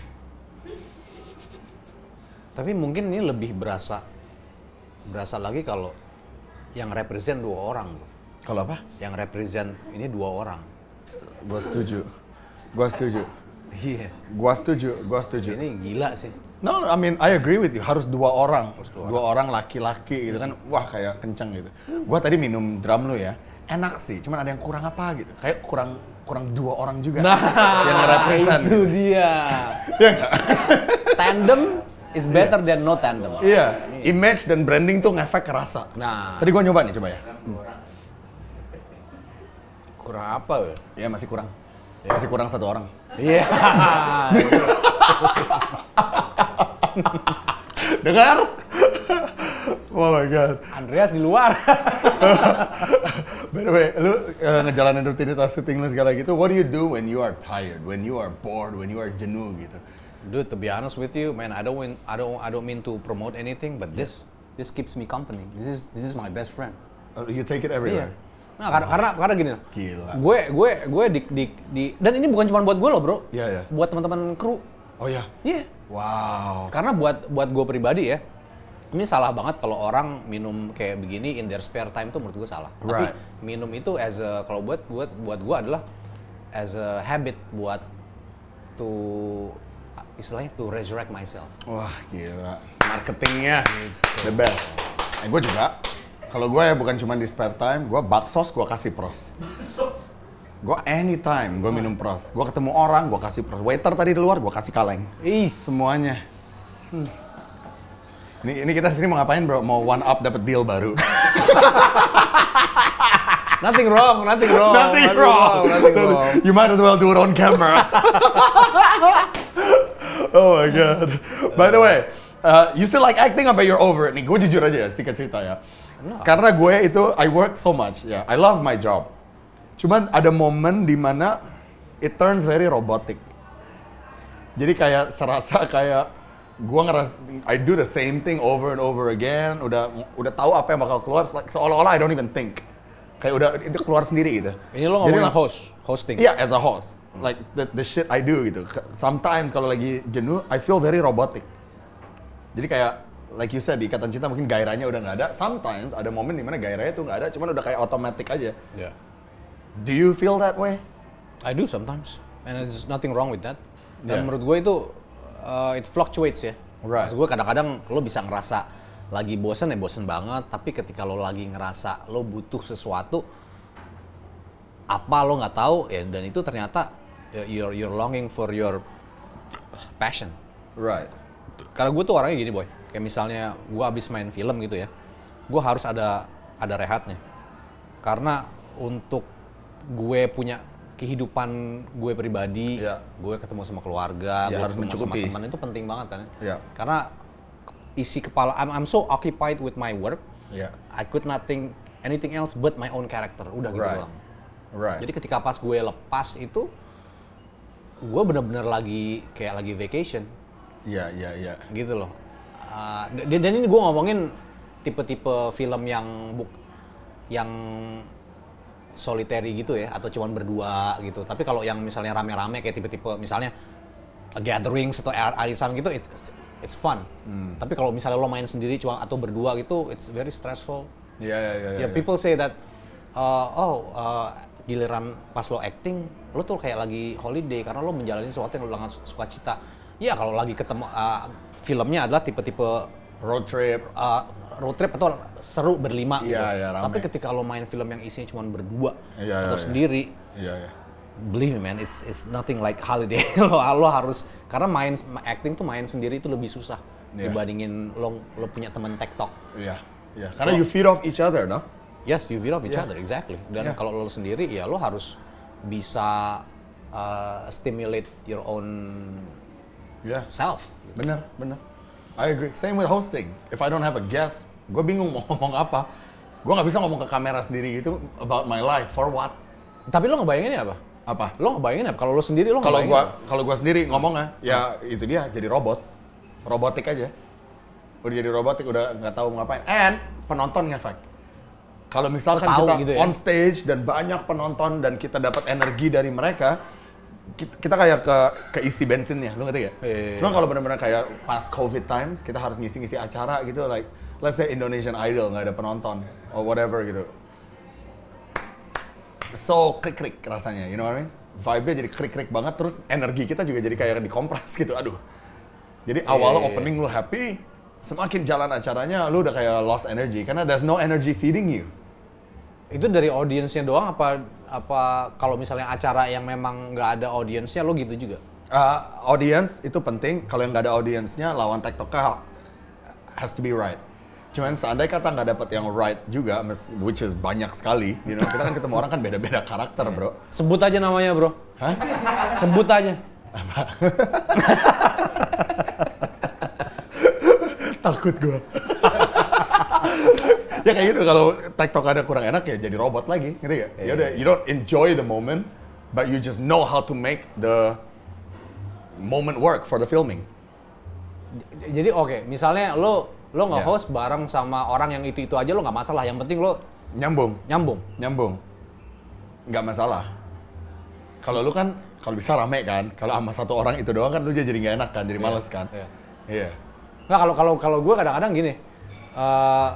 Tapi mungkin ini lebih berasa berasa lagi kalau yang represent dua orang loh. Kalau apa? Yang represent ini dua orang. Gua setuju. Gua setuju. Iya. Yeah. Gua setuju, gua setuju. Ini gila sih. No, I mean I agree with you. Harus dua orang. Harus dua, orang laki-laki gitu kan. Wah, kayak kencang gitu. Gua tadi minum drum lu ya enak sih, cuman ada yang kurang apa gitu. Kayak kurang kurang dua orang juga nah, yang ngerepresent. Itu gitu. dia. ya Tandem is iya. better yeah. than no tandem. Iya. Yeah. Image dan branding tuh ngefek kerasa. Nah. Tadi gua nyoba nih coba ya. Hmm. Kurang apa? Ya, masih kurang. Yeah. Masih kurang satu orang. Iya. Yeah. *laughs* *laughs* dengar oh my god Andreas di luar *laughs* by the way lu uh, ngejalanin rutinitas syuting dan segala gitu what do you do when you are tired when you are bored when you are jenuh gitu dude to be honest with you man I don't win, I don't I don't mean to promote anything but yeah. this this keeps me company this is this is my best friend uh, you take it everywhere yeah. Nah, karena, oh. karena karena gini Gila. Gue gue gue di, di di dan ini bukan cuma buat gue loh, Bro. Iya, yeah, iya. Yeah. Buat teman-teman kru. Oh ya. Yeah. Iya. Yeah Wow. Karena buat buat gue pribadi ya, ini salah banget kalau orang minum kayak begini in their spare time tuh menurut gue salah. Right. Tapi minum itu as a kalau buat buat buat gue adalah as a habit buat to istilahnya to resurrect myself. Wah gila, marketingnya gitu. the best. Eh, gue juga, kalau gue ya bukan cuma di spare time, gue baksos gue kasih pros. Baksos. Gue anytime, gue minum pros. Gue ketemu orang, gue kasih pros. Waiter tadi di luar, gue kasih kaleng. Is. Semuanya. Hmm. Ini, ini kita sini mau ngapain bro? Mau one up dapat deal baru. *laughs* nothing wrong, nothing wrong. Nothing, nothing wrong. wrong. Nothing wrong. You might as well do it on camera. *laughs* oh my god. By the way, uh, you still like acting apa you're over it nih? Gue jujur aja ya, singkat cerita ya. Karena gue itu I work so much Yeah. I love my job. Cuman ada momen di mana it turns very robotic. Jadi kayak serasa *laughs* kayak gua ngeras I do the same thing over and over again, udah udah tahu apa yang bakal keluar like, seolah-olah I don't even think. Kayak udah itu keluar sendiri gitu. Ini lo ngomongin Jadi, host, hosting. Iya, yeah, as a host. Like the, the shit I do gitu. Sometimes kalau lagi jenuh, I feel very robotic. Jadi kayak like you said ikatan cinta mungkin gairahnya udah nggak ada. Sometimes ada momen dimana gairahnya tuh nggak ada, cuman udah kayak otomatis aja. Yeah. Do you feel that way? I do sometimes, and there's nothing wrong with that. Dan yeah. menurut gue itu uh, it fluctuates ya. Right. Maksud gue kadang-kadang lo bisa ngerasa lagi bosen ya bosen banget, tapi ketika lo lagi ngerasa lo butuh sesuatu apa lo nggak tahu ya dan itu ternyata your ya, your longing for your passion. Right. Karena gue tuh orangnya gini boy, kayak misalnya gue abis main film gitu ya, gue harus ada ada rehatnya. Karena untuk gue punya kehidupan gue pribadi, ya. gue ketemu sama keluarga, ya, gue harus ketemu mencukupi. sama teman itu penting banget kan? Ya. Iya. Karena isi kepala, I'm, I'm so occupied with my work, ya. I could not think anything else but my own character, udah gitu right. gitu doang. Right. Jadi ketika pas gue lepas itu, gue bener-bener lagi kayak lagi vacation. Iya iya iya. Gitu loh. Uh, ah, dan, dan ini gue ngomongin tipe-tipe film yang buk, yang solitary gitu ya atau cuman berdua gitu. Tapi kalau yang misalnya rame-rame kayak tipe-tipe misalnya gathering atau arisan gitu it's it's fun. Hmm. Tapi kalau misalnya lo main sendiri cuma atau berdua gitu it's very stressful. Iya, iya, iya, ya yeah, ya yeah, Yeah, yeah, yeah, people say that uh, oh uh, giliran pas lo acting lo tuh kayak lagi holiday karena lo menjalani sesuatu yang lo sangat suka cita. Ya kalau lagi ketemu uh, filmnya adalah tipe-tipe road trip uh, road trip atau seru berlima yeah, gitu. Yeah, rame. Tapi ketika lo main film yang isinya cuma berdua yeah, iya, atau yeah, sendiri, yeah, yeah. believe me man, it's it's nothing like holiday. *laughs* lo lo harus karena main acting tuh main sendiri itu lebih susah yeah. dibandingin lo lo punya teman tektok. Iya, yeah, iya. Yeah. Karena lo, you feed off each other, no? Yes, you feed off each yeah. other, exactly. Dan yeah. kalau lo sendiri, ya lo harus bisa uh, stimulate your own yeah. self. Gitu. Bener, bener. I agree. Same with hosting. If I don't have a guest, gue bingung mau *laughs* ngomong apa. Gue nggak bisa ngomong ke kamera sendiri gitu about my life for what. Tapi lo ngebayangin apa? Apa? Lo ngebayangin apa? Kalau lo sendiri lo Kalau gua kalau gue sendiri ngomongnya ya itu dia jadi robot. Robotik aja. Udah jadi robotik udah nggak tahu ngapain. And penonton ngefek. Kalau misalkan Tau kita gitu ya? on stage dan banyak penonton dan kita dapat energi dari mereka, kita kayak ke keisi bensinnya, lu ngerti ya? Yeah. Iya. Cuma kalau benar-benar kayak pas COVID times, kita harus ngisi-ngisi acara gitu, like let's say Indonesian Idol nggak ada penonton or whatever gitu. So krik-krik rasanya, you know what I mean? Vibe-nya jadi krik-krik banget, terus energi kita juga jadi kayak dikompres *laughs* gitu, aduh. Jadi iya, awal yeah. Iya. opening lu happy, semakin jalan acaranya lu udah kayak lost energy karena there's no energy feeding you. Itu dari audiensnya doang apa apa kalau misalnya acara yang memang nggak ada audiensnya lo gitu juga? Uh, audience itu penting. Kalau yang nggak ada audiensnya lawan tiktok has to be right. Cuman seandainya kata nggak dapat yang right juga, which is banyak sekali. You know, kita kan ketemu orang kan beda-beda karakter, bro. Sebut aja namanya, bro. Hah? Sebut aja. *laughs* Takut gue ya kayak gitu kalau TikTok ada kurang enak ya jadi robot lagi, gitu ya. Yeah. Ya udah you don't enjoy the moment, but you just know how to make the moment work for the filming. Jadi oke, okay, misalnya lo lo nggak host yeah. bareng sama orang yang itu-itu aja lo nggak masalah, yang penting lo nyambung. Nyambung. Nyambung. Nggak masalah. Kalau lo kan kalau bisa rame kan, kalau sama satu orang itu doang kan lo jadi nggak enak kan, jadi iya. males yeah. kan. Iya. Yeah. Yeah. Nah kalau kalau kalau gue kadang-kadang gini, uh,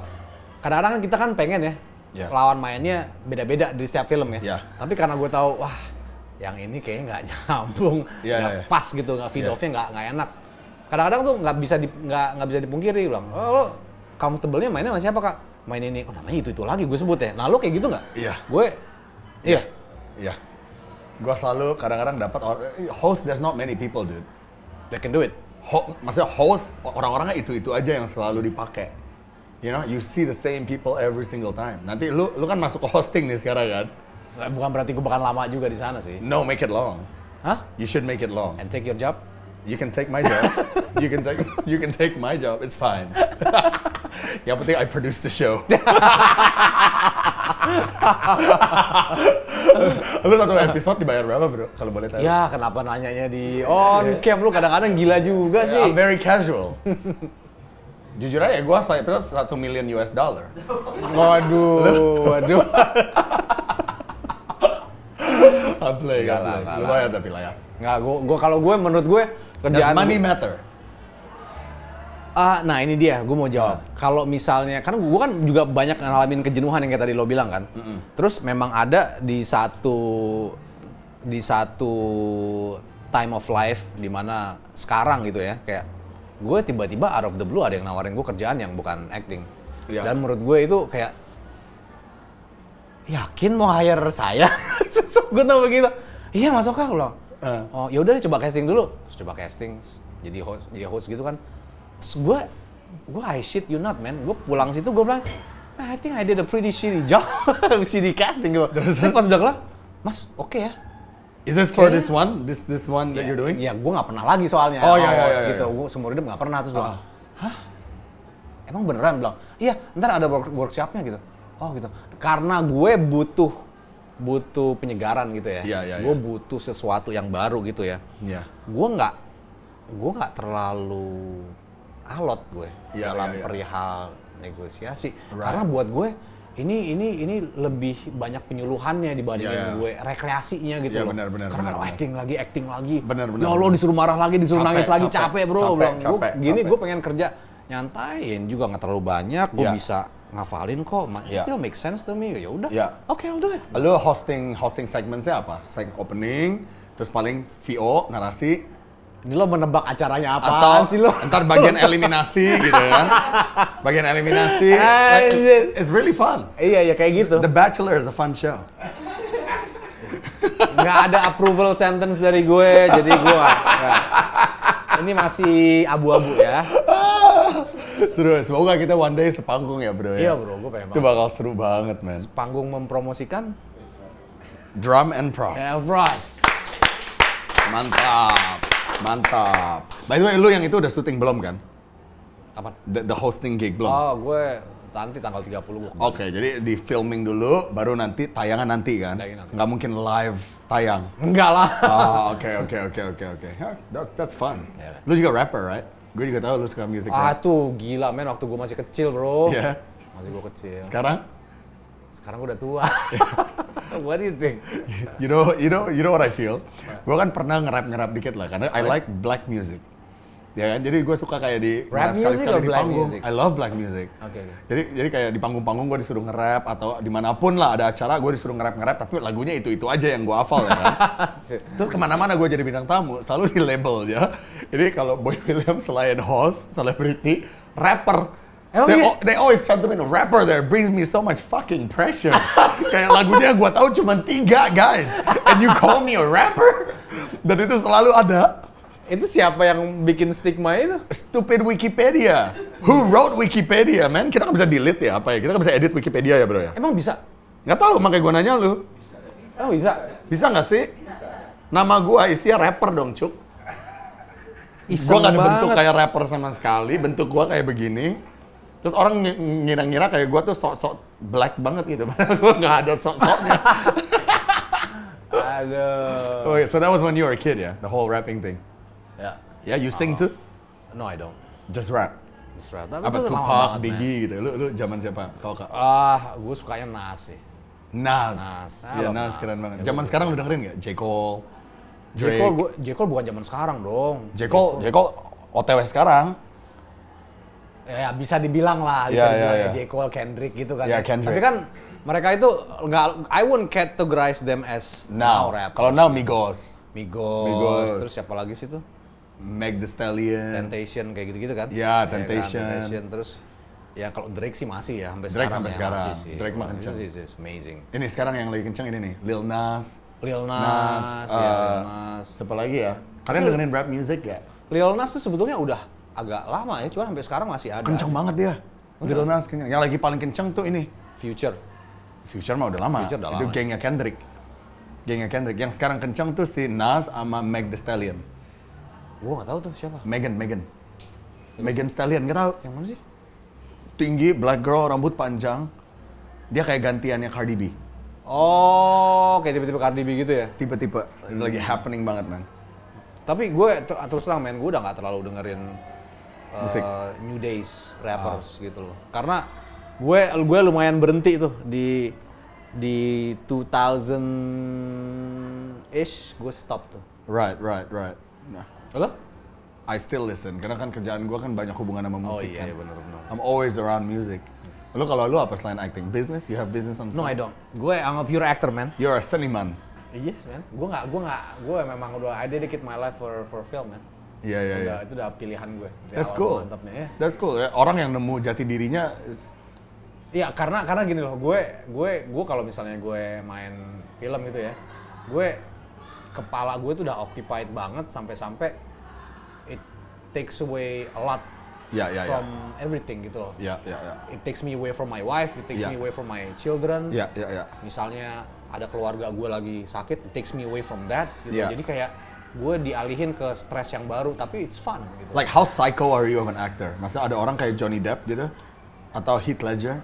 kadang-kadang kita kan pengen ya yeah. lawan mainnya beda-beda di setiap film ya. Yeah. Tapi karena gue tahu wah yang ini kayaknya nggak *laughs* nyambung, ya, nggak yeah, pas gitu, nggak ya. feed yeah. nggak yeah. enak. Kadang-kadang tuh nggak bisa nggak nggak bisa dipungkiri bilang, oh, lo comfortable-nya mainnya masih apa kak? Main ini, oh, namanya itu itu lagi gue sebut ya. Nah lo kayak gitu nggak? Iya. Yeah. Gue, iya. Yeah. Iya. Yeah. Gue selalu kadang-kadang dapat host there's not many people dude. They can do it. Ho maksudnya host orang-orangnya itu itu aja yang selalu dipakai you know, you see the same people every single time. Nanti lu lu kan masuk ke hosting nih sekarang kan. Eh, bukan berarti gue bakal lama juga di sana sih. No, make it long. Hah? You should make it long. And take your job? You can take my job. *laughs* you can take you can take my job. It's fine. *laughs* Yang penting I produce the show. *laughs* lu satu episode dibayar berapa bro? Kalau boleh tahu. Ya kenapa nanyanya di on cam lu kadang-kadang gila juga sih. I'm very casual. Jujur aja, gue sniper satu million US dollar. *laughs* Waduh, waduh. *laughs* Aplay, aplay. Lumayan tapi lah ya. Nggak, gue gue kalau gue menurut gue kerjaan Does money matter? Uh, nah ini dia, gue mau jawab. Uh. Kalau misalnya, karena gue kan juga banyak ngalamin kejenuhan yang kayak tadi lo bilang kan. Mm -mm. Terus memang ada di satu di satu time of life dimana sekarang gitu ya, kayak gue tiba-tiba out of the blue ada yang nawarin gue kerjaan yang bukan acting. Ya. Dan menurut gue itu kayak yakin mau hire saya? *laughs* gue tau begitu. Iya masuk kah lo Uh. Oh yaudah coba casting dulu. Terus coba casting, jadi host, jadi host gitu kan. Terus gue, gue I shit you not man. Gue pulang situ gue bilang, I think I did a pretty shitty job, *laughs* shitty casting gitu. Terus, terus pas udah kelar, Mas oke okay ya, Is this for this one? This this one yeah. that iya, you're doing? Iya, yeah, gue nggak pernah lagi soalnya. Oh iya, iya, iya, gitu. Iya. Gue seumur hidup nggak pernah terus uh. hah? Emang beneran bilang? Iya, ntar ada work workshopnya gitu. Oh gitu. Karena gue butuh butuh penyegaran gitu ya. Iya, iya, Gue iya. butuh sesuatu yang baru gitu ya. Iya. Gue nggak gue nggak terlalu alot gue yeah, dalam yeah, yeah. perihal negosiasi. Right. Karena buat gue ini ini ini lebih banyak penyuluhannya dibandingin iya, yeah, yeah. gue rekreasinya gitu yeah, loh. Bener, bener, Karena bener, acting lagi, acting lagi. Bener, bener, ya Allah bener. disuruh marah lagi, disuruh capek, nangis lagi, capek, bro. Capek, capek, gue, gini gue pengen kerja nyantain juga nggak terlalu banyak, gue yeah. bisa ngafalin kok, yeah. still make sense to me. Ya udah, yeah. oke okay, I'll do it. hosting hosting segmentnya apa? Segment opening, terus paling VO narasi, ini lo menebak acaranya apa? Atau sih lo? Ntar bagian eliminasi gitu kan? Bagian eliminasi. *laughs* Ah, like, it's, iya. it's really fun. Iya iya kayak gitu. The Bachelor is a fun show. Gak ada approval sentence dari gue, jadi gue. Ya. Ini masih abu-abu ya. Seru, semoga kita one day sepanggung ya bro ya. Iya bro, gue pengen Itu bakal seru banget man. Sepanggung mempromosikan? Drum and Pros. Yeah, pros. Mantap. Mantap. By the way, lu yang itu udah syuting belum kan? Apa? The, the hosting gig belum? Oh, gue nanti tanggal 30 gue Oke, okay, jadi di filming dulu, baru nanti tayangan nanti kan? Tayangan nanti. mungkin live tayang? Enggak lah. Oke, oke, oke, oke, oke. That's that's fun. Yeah. Lu juga rapper, right? Gue juga tahu lu suka musik. Ah, rap. tuh gila, men. Waktu gue masih kecil, bro. Yeah. Masih gue kecil. Sekarang? sekarang udah tua. *laughs* what do you think? You know, you know, you know what I feel. Gue kan pernah ngerap ngerap dikit lah karena I like black music. Ya kan, jadi gue suka kayak di rap sekali sekali di panggung. Music? I love black music. Oke. Okay, okay. Jadi jadi kayak di panggung-panggung gue disuruh ngerap atau dimanapun lah ada acara gue disuruh ngerap ngerap, tapi lagunya itu itu aja yang gue hafal ya kan. *laughs* Terus kemana-mana gue jadi bintang tamu selalu di label ya. Jadi kalau Boy William selain host, selebriti, rapper, Emang they, iya? all, they always try to be a rapper there brings me so much fucking pressure. *laughs* Kayak lagunya gue tahu cuma tiga guys, and you call me a rapper? Dan itu selalu ada. Itu siapa yang bikin stigma itu? Stupid Wikipedia. Who wrote Wikipedia, man? Kita nggak bisa delete ya apa ya? Kita nggak bisa edit Wikipedia ya bro ya? Emang bisa? Nggak tahu, makanya gue nanya lu. Emang oh, bisa? Bisa nggak sih? Bisa. Nama gue isinya rapper dong, Cuk. Gue gak ada bentuk kayak rapper sama sekali. Bentuk gue kayak begini Terus orang ngira-ngira kayak gue tuh sok-sok black banget gitu, *laughs* padahal gue nggak ada sok-soknya. Aduh. Okay, oh, so that was when you were a kid, yeah? The whole rapping thing. Yeah. Yeah, you sing uh, too? No, I don't. Just rap. Just rap. Tapi Apa Tupac, Biggie gitu. Lu lu zaman siapa? Kau kak? Ah, uh, gue sukanya Nas sih. Nas. Nas. Iya, Nas, Nas keren banget. Zaman sekarang lu dengerin nggak? J. Cole, Drake. J. Cole, gua, J. Cole bukan zaman sekarang dong. J. Cole, J. Cole OTW sekarang. Ya, ya bisa dibilang lah bisa yeah, ya, dibilang yeah, yeah. J Cole, Kendrick gitu kan. Yeah, ya. Kendrick. Tapi kan mereka itu nggak I won't categorize them as now, now Kalau now Migos. Migos. Migos. Terus siapa lagi sih tuh? Meg The Stallion. Temptation kayak gitu-gitu kan? Ya, yeah, kan, Temptation. kan? Temptation terus ya kalau Drake sih masih ya sampai Drake sekarang. Sampai sekarang. Masih sih. Drake makin kencang. is amazing. Ini sekarang yang lagi kencang ini nih, Lil Nas. Lil Nas, Nas ya, Lil eh, Nas. Siapa lagi ya? Kalian dengerin rap music ya Lil Nas tuh sebetulnya udah agak lama ya, cuma sampai sekarang masih ada. Kencang banget dia. Ya. Little gitu, Nas kencang. Yang lagi paling kencang tuh ini. Future. Future mah udah lama. Future udah Itu gengnya Kendrick. Gengnya Kendrick. Yang sekarang kencang tuh si Nas sama Meg The Stallion. Gua gak tahu tuh siapa. Megan, Megan. Megan Stallion, gak tahu. Yang mana sih? Tinggi, black girl, rambut panjang. Dia kayak gantiannya Cardi B. Oh, kayak tipe-tipe Cardi B gitu ya? Tipe-tipe. Lagi happening banget, man. Tapi gue ter terus terang, men. Gue udah gak terlalu dengerin Musik. Eh, new Days rappers ah. gitu loh. Karena gue gue lumayan berhenti tuh di di 2000 ish gue stop tuh. Right, right, right. Nah, lo? I still listen karena kan kerjaan gue kan banyak hubungan sama oh, musik. Oh iya, kan? iya benar benar. I'm always around music. Lo kalau lo apa selain acting? Business? You have business on the No, I don't. Gue I'm a pure actor, man. You're a man. Yes, man. Gue nggak, gue nggak, gue memang udah I dedicate my life for for film, man. Iya iya. iya. Itu udah pilihan gue. That's cool. Mantapnya ya. That's cool. Ya, orang yang nemu jati dirinya. Iya karena karena gini loh gue gue gue kalau misalnya gue main film gitu ya gue kepala gue tuh udah occupied banget sampai-sampai it takes away a lot yeah, yeah, ya. from yeah. everything gitu loh. Yeah, yeah, yeah. It takes me away from my wife, it takes yeah. me away from my children. Yeah, yeah, yeah. Misalnya ada keluarga gue lagi sakit, it takes me away from that. Gitu. Yeah. Ya. Jadi kayak gue dialihin ke stres yang baru tapi it's fun gitu. Like how psycho are you of an actor? Masa ada orang kayak Johnny Depp gitu atau Heath Ledger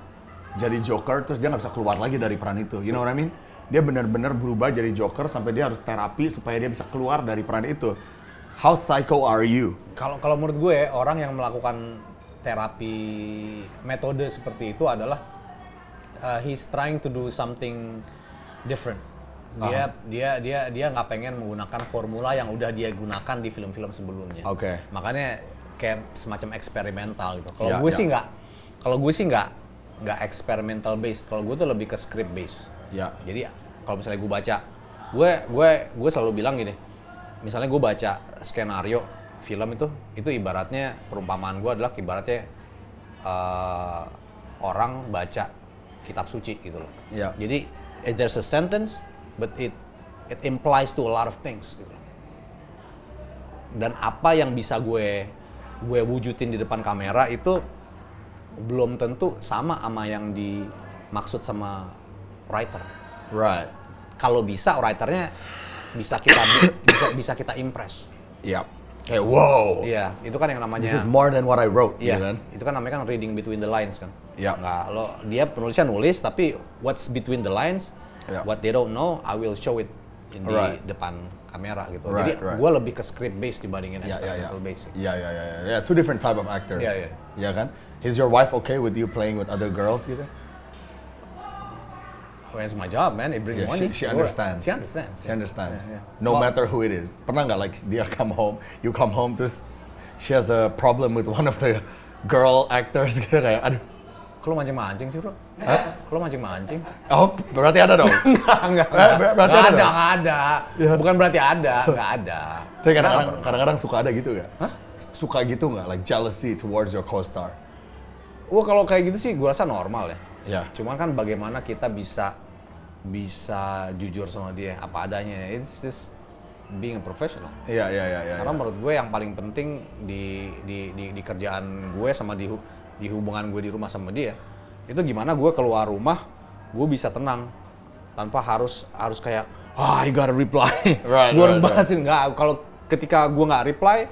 jadi Joker terus dia nggak bisa keluar lagi dari peran itu. You know what I mean? Dia benar-benar berubah jadi Joker sampai dia harus terapi supaya dia bisa keluar dari peran itu. How psycho are you? Kalau kalau menurut gue orang yang melakukan terapi metode seperti itu adalah uh, he's trying to do something different dia dia dia dia nggak pengen menggunakan formula yang udah dia gunakan di film-film sebelumnya. Oke. Okay. Makanya kayak semacam eksperimental gitu. Kalau yeah, gue yeah. sih nggak, kalau gue sih nggak nggak eksperimental based. Kalau gue tuh lebih ke script based. Ya. Yeah. Jadi kalau misalnya gue baca, gue gue gue selalu bilang gini, misalnya gue baca skenario film itu, itu ibaratnya perumpamaan gue adalah ibaratnya uh, orang baca kitab suci gitu loh. Yeah. Jadi eh, there's a sentence but it it implies to a lot of things gitu. Dan apa yang bisa gue gue wujudin di depan kamera itu belum tentu sama sama yang dimaksud sama writer. Right. Kalau bisa writernya bisa kita *coughs* bisa bisa kita impress. Yep. Kayak wow. Iya, itu kan yang namanya This is more than what I wrote, iya, you know? Itu kan namanya kan reading between the lines kan. Iya. Yep. Nggak, lo dia penulisnya nulis tapi what's between the lines yeah. what they don't know I will show it in right. di depan kamera gitu. Right, Jadi right. gue lebih ke script based dibandingin yeah, experimental yeah, yeah. based. Iya iya iya iya. Two different type of actors. Iya yeah, iya. Yeah. yeah, kan? Is your wife okay with you playing with other girls gitu? Well, it's my job, man. It brings yeah, money. She, she understands. She understands. She understands. Yeah, yeah. No well, matter who it is. Pernah nggak like dia come home, you come home terus she has a problem with one of the girl actors gitu kayak aduh kalau mancing-mancing sih, Bro. Hah? Kalau mancing-mancing. Oh, berarti ada dong? enggak, *laughs* enggak. Ber berarti enggak ada, ada, enggak ada. Ya. Bukan berarti ada, enggak ada. Tapi kadang-kadang suka ada gitu ya? Hah? Suka gitu enggak? Like jealousy towards your co-star. Wah, kalau kayak gitu sih gue rasa normal ya. Ya. Cuman kan bagaimana kita bisa bisa jujur sama dia apa adanya. Ya? It's just being a professional. Iya, iya, iya, iya. Karena ya. menurut gue yang paling penting di di di, di kerjaan gue sama di di hubungan gue di rumah sama dia itu gimana gue keluar rumah gue bisa tenang tanpa harus harus kayak ah oh, I gotta reply *laughs* right, gue right, harus balasin nggak kalau ketika gue nggak reply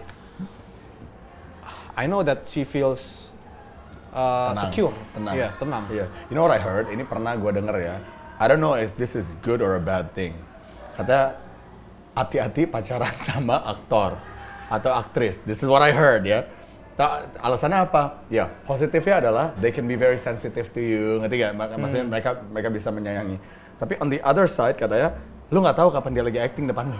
I know that she feels uh, tenang. secure tenang yeah, tenang yeah. you know what I heard ini pernah gue denger ya I don't know if this is good or a bad thing kata hati-hati pacaran *laughs* sama aktor atau aktris this is what I heard ya yeah Ta alasannya apa? Ya, positifnya adalah they can be very sensitive to you, ngerti gak? Hmm. Maksudnya hmm. mereka mereka bisa menyayangi. Tapi on the other side katanya, lu nggak tahu kapan dia lagi acting depan lu.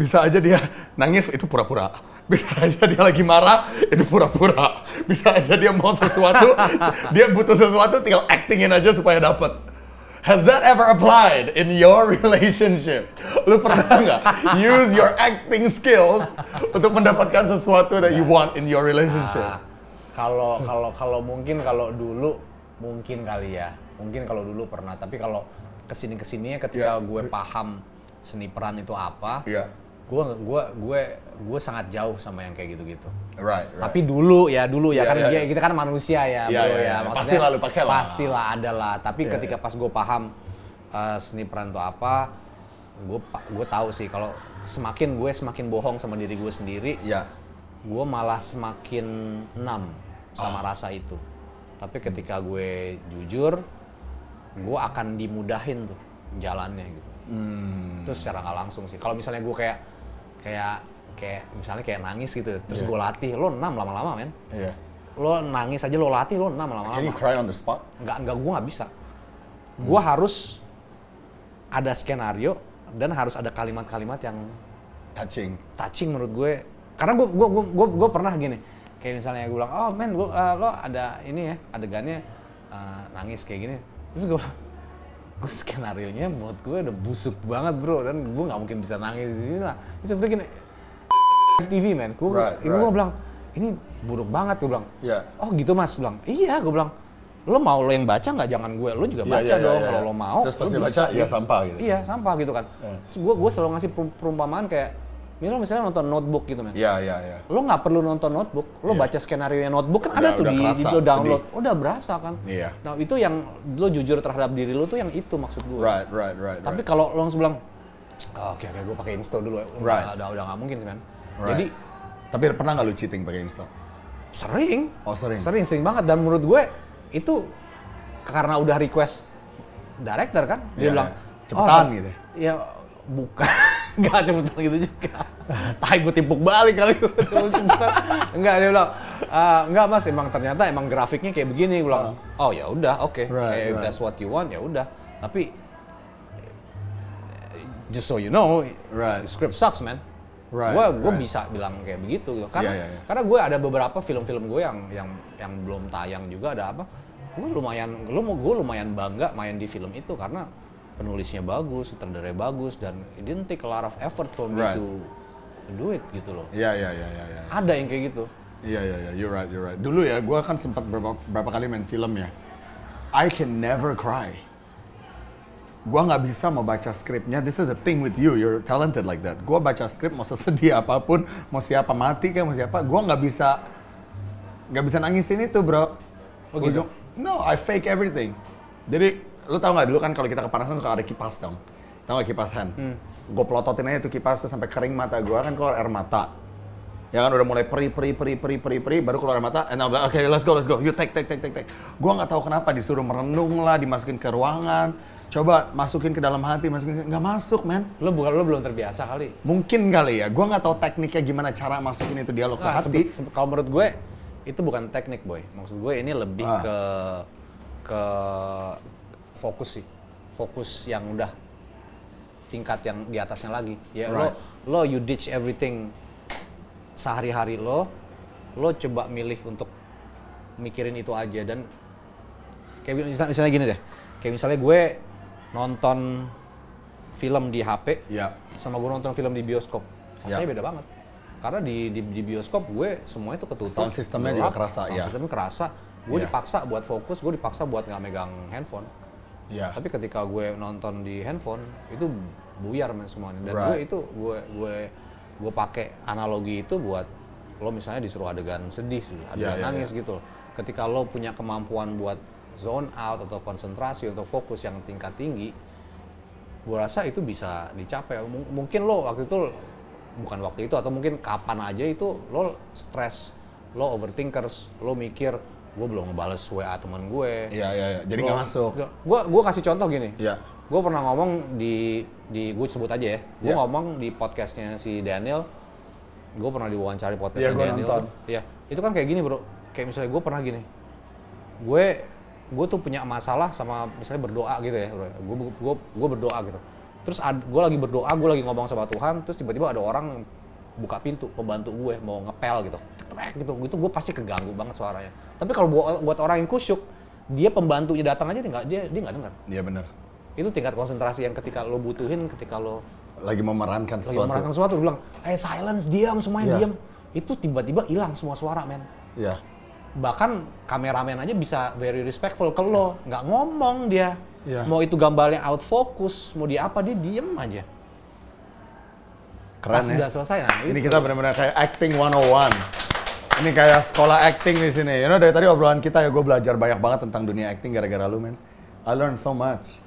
Bisa aja dia nangis itu pura-pura. Bisa aja dia lagi marah itu pura-pura. Bisa aja dia mau sesuatu, *laughs* dia butuh sesuatu tinggal actingin aja supaya dapet Has that ever applied in your *laughs* relationship? Lu pernah nggak use your acting skills untuk mendapatkan sesuatu that you want in your relationship? Kalau ah, kalau kalau kalau mungkin kalau dulu mungkin kali ya, mungkin kalau dulu pernah. Tapi kalau kesini kesini ya ketika yeah. gue paham seni peran itu apa, yeah gue gue gue gue sangat jauh sama yang kayak gitu-gitu. Right, right. Tapi dulu ya dulu ya, yeah, ya kan yeah, yeah. kita kan manusia ya, yeah, bro, yeah, ya. yeah. ya. pasti lalu pakai lah. Pastilah ada lah. Tapi yeah, ketika yeah. pas gue paham uh, seni peran itu apa, gue gue tahu sih kalau semakin gue semakin bohong sama diri gue sendiri, yeah. gue malah semakin enam sama oh. rasa itu. Tapi ketika gue jujur, gue akan dimudahin tuh jalannya gitu. Hmm. Itu secara nggak langsung sih. Kalau misalnya gue kayak kayak kayak misalnya kayak nangis gitu terus yeah. gue latih lo enam lama-lama men yeah. lo nangis aja lo latih lo enam lama-lama can you cry on the spot nggak nggak gue nggak bisa hmm. gue harus ada skenario dan harus ada kalimat-kalimat yang touching touching menurut gue karena gue gue gue gue pernah gini kayak misalnya gue bilang oh men uh, lo ada ini ya adegannya uh, nangis kayak gini terus gue gue *laughs* skenario nya buat gue udah busuk banget bro dan gue nggak mungkin bisa nangis di sini lah ini sebenarnya gini *laughs* TV man gue right, ibu right. gue bilang ini buruk banget gue bilang yeah. oh gitu mas bilang iya gue bilang lo mau lo yang baca nggak jangan gue lo juga iya, baca yeah, yeah, dong yeah, yeah. kalau lo mau terus pasti lo bisa, baca iya, gitu. sampah gitu iya sampah gitu kan yeah. terus gue gue selalu ngasih perumpamaan kayak Misal misalnya nonton notebook gitu men. Iya iya iya. Lo nggak perlu nonton notebook, lo yeah. baca skenario yang notebook kan udah, ada tuh di, kerasa, di lo download. Sedih. Udah berasa kan. Iya. Yeah. Nah itu yang lo jujur terhadap diri lo tuh yang itu maksud gue. Right right right. Tapi right. kalau lo langsung bilang, oh, oke okay, oke okay, gue pakai insta dulu. Right. Udah udah nggak mungkin sih men. Right. Jadi. Tapi pernah nggak lo cheating pakai insta? Sering. Oh sering. Sering sering banget dan menurut gue itu karena udah request director kan dia yeah, bilang yeah. cepetan oh, gitu. Ya iya, bukan *laughs* nggak cepetan gitu juga tai gue timpuk balik kali gue *laughs* cepetan enggak dia bilang uh, ah, enggak mas emang ternyata emang grafiknya kayak begini gue bilang ah. oh ya udah oke okay. right, eh, if that's what you want ya udah tapi just so you know right. script sucks man Right, gue right. bisa bilang kayak begitu gitu karena yeah, yeah, yeah. karena gue ada beberapa film-film gue yang yang yang belum tayang juga ada apa gue lumayan gue lumayan bangga main di film itu karena penulisnya bagus, sutradaranya bagus dan it didn't take a lot of effort for me right. to do it gitu loh. Iya iya iya iya. Ya. Ada yang kayak gitu. Iya yeah, iya iya, you're right you're right. Dulu ya, gue kan sempat berapa, berapa kali main film ya. I can never cry. Gua nggak bisa mau baca skripnya. This is a thing with you. You're talented like that. Gua baca skrip mau sesedih *laughs* apapun, mau siapa mati kayak mau siapa, gua nggak bisa nggak bisa nangisin itu bro. Oh, gitu? No, I fake everything. Jadi lu tau nggak dulu kan kalau kita kepanasan suka ada kipas dong tau nggak kipasan hmm. gue pelototin aja tuh kipas tuh sampai kering mata gue kan keluar air mata ya kan udah mulai peri peri peri peri peri peri baru keluar air mata and I'm like, oke okay, let's go let's go you take take take take take gue nggak tahu kenapa disuruh merenung lah dimasukin ke ruangan coba masukin ke dalam hati masukin nggak masuk men lo bukan lo belum terbiasa kali mungkin kali ya gue nggak tahu tekniknya gimana cara masukin itu dialog nah, ke hati kalau menurut gue itu bukan teknik boy maksud gue ini lebih ah. ke ke fokus sih fokus yang udah tingkat yang di atasnya lagi ya right. lo lo you ditch everything sehari-hari lo lo coba milih untuk mikirin itu aja dan kayak misalnya, misalnya gini deh kayak misalnya gue nonton film di HP yeah. sama gue nonton film di bioskop rasanya yeah. beda banget karena di, di di bioskop gue semua itu ketutup sistemnya juga kerasa ya. sistemnya kerasa gue yeah. dipaksa buat fokus gue dipaksa buat nggak megang handphone Yeah. Tapi ketika gue nonton di handphone itu buyar men semuanya. Dan right. gue itu gue gue gue pakai analogi itu buat lo misalnya disuruh adegan sedih, adegan yeah, yeah, nangis yeah. gitu. Ketika lo punya kemampuan buat zone out atau konsentrasi atau fokus yang tingkat tinggi, gue rasa itu bisa dicapai. M mungkin lo waktu itu bukan waktu itu atau mungkin kapan aja itu lo stres, lo overthinkers, lo mikir gue belum ngebales WA temen gue. Iya iya. Ya. Jadi gak masuk. Gue gue kasih contoh gini. Iya. Gue pernah ngomong di di gue sebut aja ya. Gue ya. ngomong di podcastnya si Daniel. Gue pernah diwawancari podcastnya ya, Daniel. Nonton. Iya. Itu kan kayak gini bro. Kayak misalnya gue pernah gini. Gue gue tuh punya masalah sama misalnya berdoa gitu ya bro. Gue gue gue berdoa gitu. Terus gue lagi berdoa, gue lagi ngomong sama Tuhan, terus tiba-tiba ada orang buka pintu pembantu gue mau ngepel gitu trek gitu gitu gue pasti keganggu banget suaranya tapi kalau buat, buat orang yang kusyuk dia pembantunya datang aja dia nggak dia dia nggak dengar iya benar itu tingkat konsentrasi yang ketika lo butuhin ketika lo lagi memerankan sesuatu lagi memerankan sesuatu bilang hey eh, silence diam semuanya yeah. diam itu tiba-tiba hilang semua suara men iya yeah. bahkan kameramen aja bisa very respectful ke lo nggak ngomong dia yeah. mau itu gambarnya out focus mau dia apa dia diem aja Keren Pas ya. sudah selesai nah. Ini kita benar-benar kayak acting 101. Ini kayak sekolah acting di sini. You know dari tadi obrolan kita ya gue belajar banyak banget tentang dunia acting gara-gara lu men. I learned so much.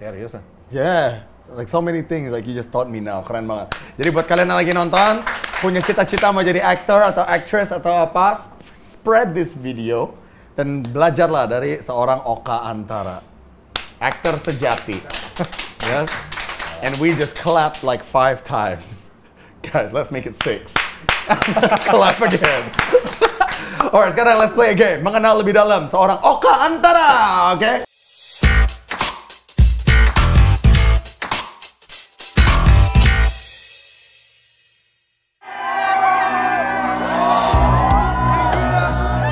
Serius man? Yeah. Like so many things like you just taught me now. Keren banget. Jadi buat kalian yang lagi nonton, punya cita-cita mau jadi actor atau actress atau apa, spread this video dan belajarlah dari seorang Oka Antara. Actor sejati. *laughs* yes. And we just clap like five times. Guys, let's make it six. let's *laughs* clap again. *laughs* Alright, sekarang let's play a game. Mengenal lebih dalam seorang Oka Antara, oke? Okay?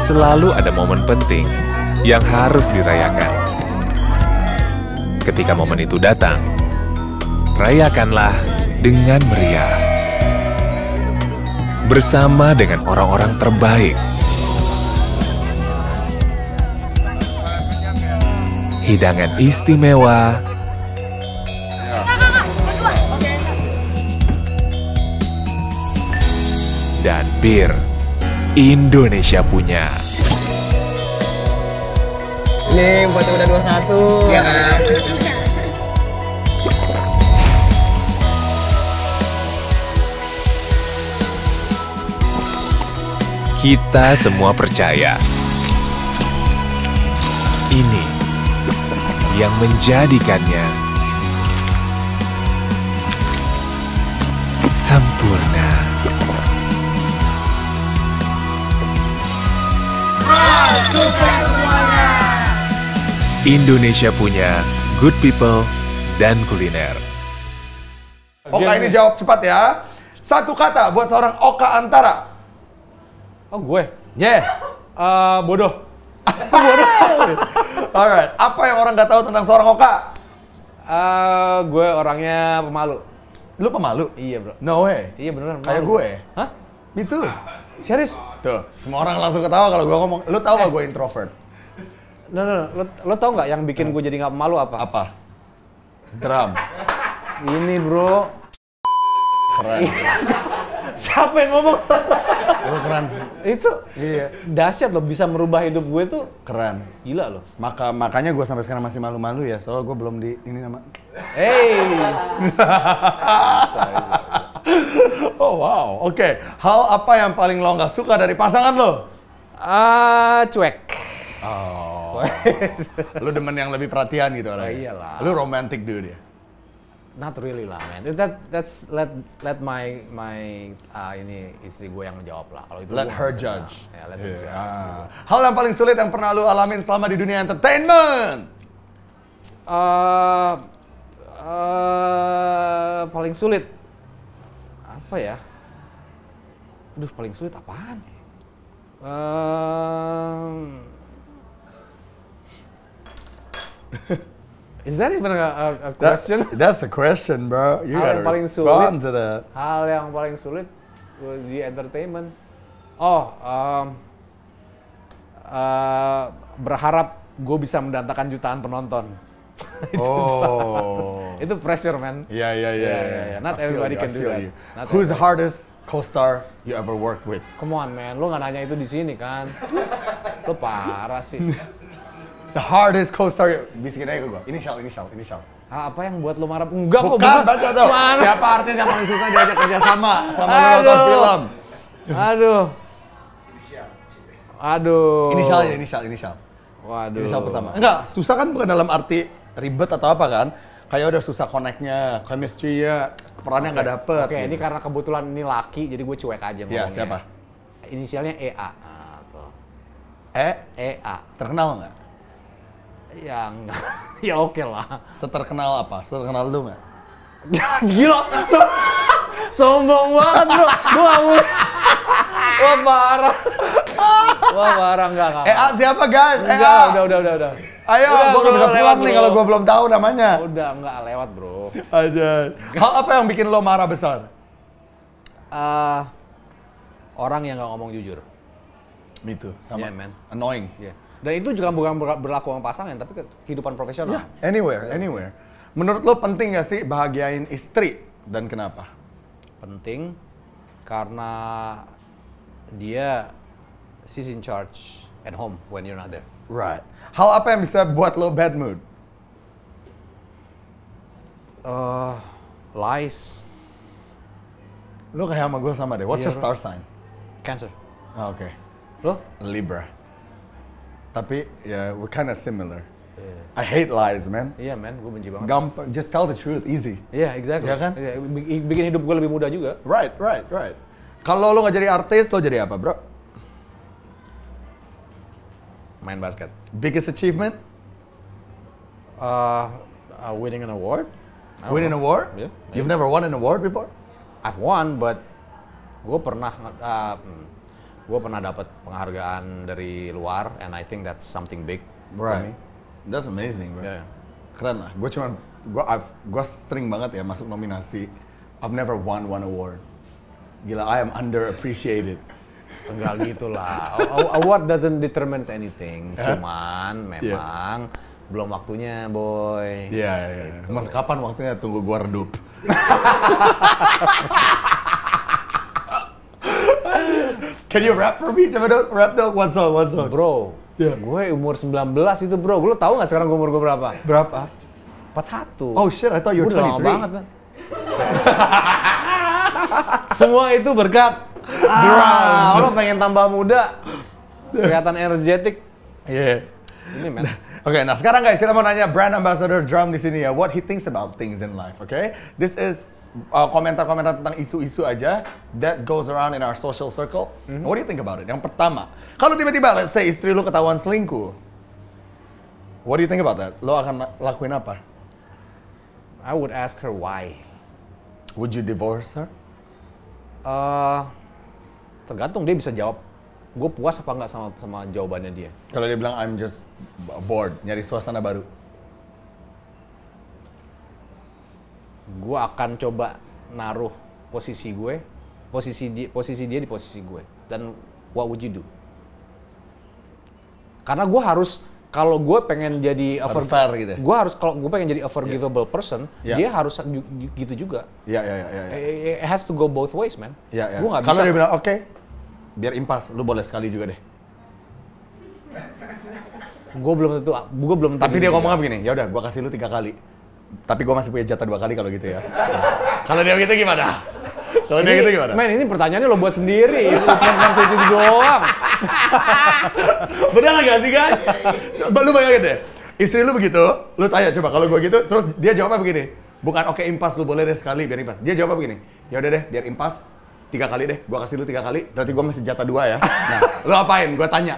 Selalu ada momen penting yang harus dirayakan. Ketika momen itu datang, rayakanlah dengan meriah bersama dengan orang-orang terbaik. Hidangan istimewa, dan bir Indonesia punya. Ini buat udah 21. Ya. Kita semua percaya ini yang menjadikannya sempurna. Indonesia punya good people dan kuliner. Oke, ini jawab cepat ya. Satu kata buat seorang Oka Antara. Oh gue? Yeah. Uh, bodoh. *laughs* bodoh. Alright. Apa yang orang nggak tahu tentang seorang Oka? Uh, gue orangnya pemalu. Lu pemalu? Iya bro. No way. Iya beneran. Kayak gue. Hah? Itu. Serius? Tuh, semua orang langsung ketawa kalau gue ngomong. Lu tahu eh. gak gue introvert? No, no, no. Lu, tau nggak yang bikin nah. gue jadi nggak pemalu apa? Apa? Drum. Ini bro. Keren. Iya. *laughs* Siapa yang ngomong? keren. Itu iya. dahsyat loh bisa merubah hidup gue tuh keren. Gila loh. Maka makanya gue sampai sekarang masih malu-malu ya, soalnya gue belum di ini nama. Hey. *laughs* oh wow. Oke, okay. hal apa yang paling lo nggak suka dari pasangan lo? Ah, uh, cuek. Oh. lu demen yang lebih perhatian gitu orangnya. Oh, iyalah. Lu romantic dude ya? not really lah man that that's let let my my uh, ini istri gue yang menjawab lah kalau itu let her judge ya, yeah, let yeah. her judge gitu. ah. hal yang paling sulit yang pernah lu alamin selama di dunia entertainment uh, uh, paling sulit apa ya aduh paling sulit apaan um. Hehehe *laughs* Is that even a, a, a question? That, *laughs* that's a question, bro. You Hal gotta respond sulit, to that. Hal yang paling sulit di entertainment. Oh, um, uh, berharap gue bisa mendatangkan jutaan penonton. *laughs* oh. itu pressure, man. Yeah, yeah, yeah. yeah, Not I everybody you, can do that. You. Not Who's the hardest co-star you ever worked with? Come on, man. Lo nggak nanya itu di sini kan? Lo *laughs* parah sih. The hardest cold story bisikin aja ke gue. Inisial, inisial, inisial. Ah, apa yang buat lo marah? Enggak kok. Bukan, baca tuh. Siapa artis yang paling susah diajak kerja sama sama nonton film? Aduh. Inisial. Aduh. Inisial ya, inisial, inisial. Waduh. Inisial pertama. Enggak, susah kan bukan dalam arti ribet atau apa kan? Kayak udah susah connect-nya, chemistry-nya, perannya nggak okay. dapet. Oke, okay, gitu. ini karena kebetulan ini laki, jadi gue cuek aja ngomongnya. Iya, siapa? Inisialnya EA. Nah, tuh. E? EA. Terkenal nggak? Ya enggak. *laughs* ya oke okay lah. Seterkenal apa? Seterkenal lu nggak? *laughs* Gila, so sombong banget bro. Gua mau. Wah parah. Wah parah enggak enggak. Eh siapa guys? Eh, enggak, udah udah udah udah. Ayo, udah, gua gak bisa pulang nih kalau gua belum tahu namanya. Udah enggak lewat bro. Aja. Hal apa yang bikin lo marah besar? Uh, orang yang nggak ngomong jujur. Me too, sama. Yeah, man. Annoying. Yeah. Dan itu juga bukan berlaku sama pasangan, tapi kehidupan profesional. Yeah, anywhere, iya. anywhere. Menurut lo penting gak sih bahagiain istri dan kenapa? Penting karena dia she's in charge at home when you're not there. Right. Hal apa yang bisa buat lo bad mood? Uh, lies. Lo kayak sama gue sama deh. What's yeah, your star sign? Cancer. Oh, ah, Oke. Okay. Lo? Libra. Tapi ya yeah, we're kind of similar. Yeah. I hate lies, man. Iya, yeah, man. Gue benci banget. Gampang. Just tell the truth, easy. Iya, yeah, exactly. Ya kan? Yeah, bikin hidup gue lebih mudah juga. Right, right, right. Kalau lo nggak jadi artis, lo jadi apa, bro? Main basket. Biggest achievement? Uh, uh winning an award. Winning an award? Yeah. You've never won an award before? I've won, but gue pernah uh, hmm gue pernah dapat penghargaan dari luar and I think that's something big right. for me. That's amazing, bro. Yeah. Keren lah. Gue cuma, gue gue sering banget ya masuk nominasi. I've never won one award. Gila, I am underappreciated. Enggak gitulah. Award doesn't determines anything. *laughs* Cuman memang yeah. belum waktunya, boy. Iya, yeah, yeah. Gitu. Mas kapan waktunya? Tunggu gue redup. *laughs* Can you rap for me? Coba dong, rap dong. One song, one song. Bro, yeah. gue umur 19 itu bro. Lo tau gak sekarang umur gue berapa? Berapa? 41. Oh shit, I thought you were 23. Udah banget, man. Semua itu berkat *laughs* ah, orang pengen tambah muda, kelihatan energetik. Iya. Yeah. Ini man. Oke, nah, okay, nah sekarang guys kita mau nanya brand ambassador drum di sini ya, what he thinks about things in life, okay? This is Uh, komentar-komentar uh, tentang isu-isu aja that goes around in our social circle. Mm-hmm. What do you think about it? Yang pertama, kalau tiba-tiba let's say istri lu ketahuan selingkuh, what do you think about that? Lo akan lakuin apa? I would ask her why. Would you divorce her? Uh, tergantung dia bisa jawab. Gue puas apa nggak sama sama jawabannya dia. Kalau dia bilang I'm just bored, nyari suasana baru. gue akan coba naruh posisi gue posisi di posisi dia di posisi gue dan what would you do karena gue harus kalau gue pengen jadi over fair gitu ya? gue harus kalau gue pengen jadi a iya. forgivable yeah. person yeah. dia harus gitu juga ya ya ya it has to go both ways man ya yeah, ya yeah. kalau dia bilang oke okay, biar impas lu boleh sekali juga deh gue belum tentu gue belum tentu tapi dia ngomong begini ya udah gue kasih lu tiga kali tapi gue masih punya jatah dua kali kalau gitu ya. kalau dia gitu gimana? Kalau dia gitu gimana? main ini pertanyaannya lo buat sendiri. Bukan itu doang. *laughs* Benar gak sih, kan Coba lu bayangin deh. Istri lu begitu, lu tanya coba kalau gue gitu, terus dia jawabnya begini. Bukan oke okay, impas lu boleh deh sekali biar impas. Dia jawabnya begini. Ya udah deh, biar impas tiga kali deh. gue kasih lu tiga kali, berarti gue masih jatah dua ya. Nah, lu apain? Gue tanya.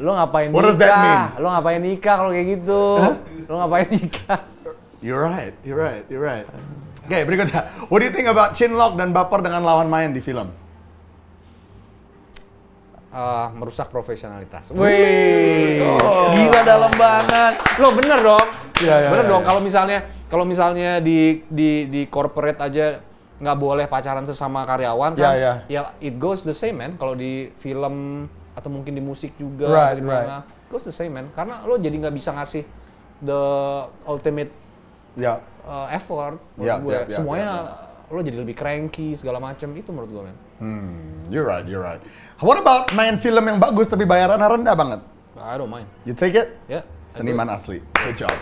lo ngapain What nikah? Does that ngapain nikah kalau kayak gitu? Huh? Lu ngapain nikah? You're right, you're right, you're right. Oke, okay, berikutnya. What do you think about chinlock dan baper dengan lawan main di film? Uh, merusak profesionalitas. Wih, oh. gila dalam banget. Lo bener dong, ya, ya, bener ya, dong. Ya. Kalau misalnya, kalau misalnya di di di corporate aja nggak boleh pacaran sesama karyawan iya, kan? Ya, ya. ya it goes the same man. Kalau di film atau mungkin di musik juga, right, mana, right. goes the same man. Karena lo jadi nggak bisa ngasih the ultimate yeah. Ya. uh, effort menurut yeah, gue. Yeah, yeah, Semuanya yeah, yeah. lo jadi lebih cranky segala macam itu menurut gue men. Hmm, you're right, you're right. What about main film yang bagus tapi bayarannya rendah banget? I don't mind. You take it? Yeah. Seniman asli. Good job.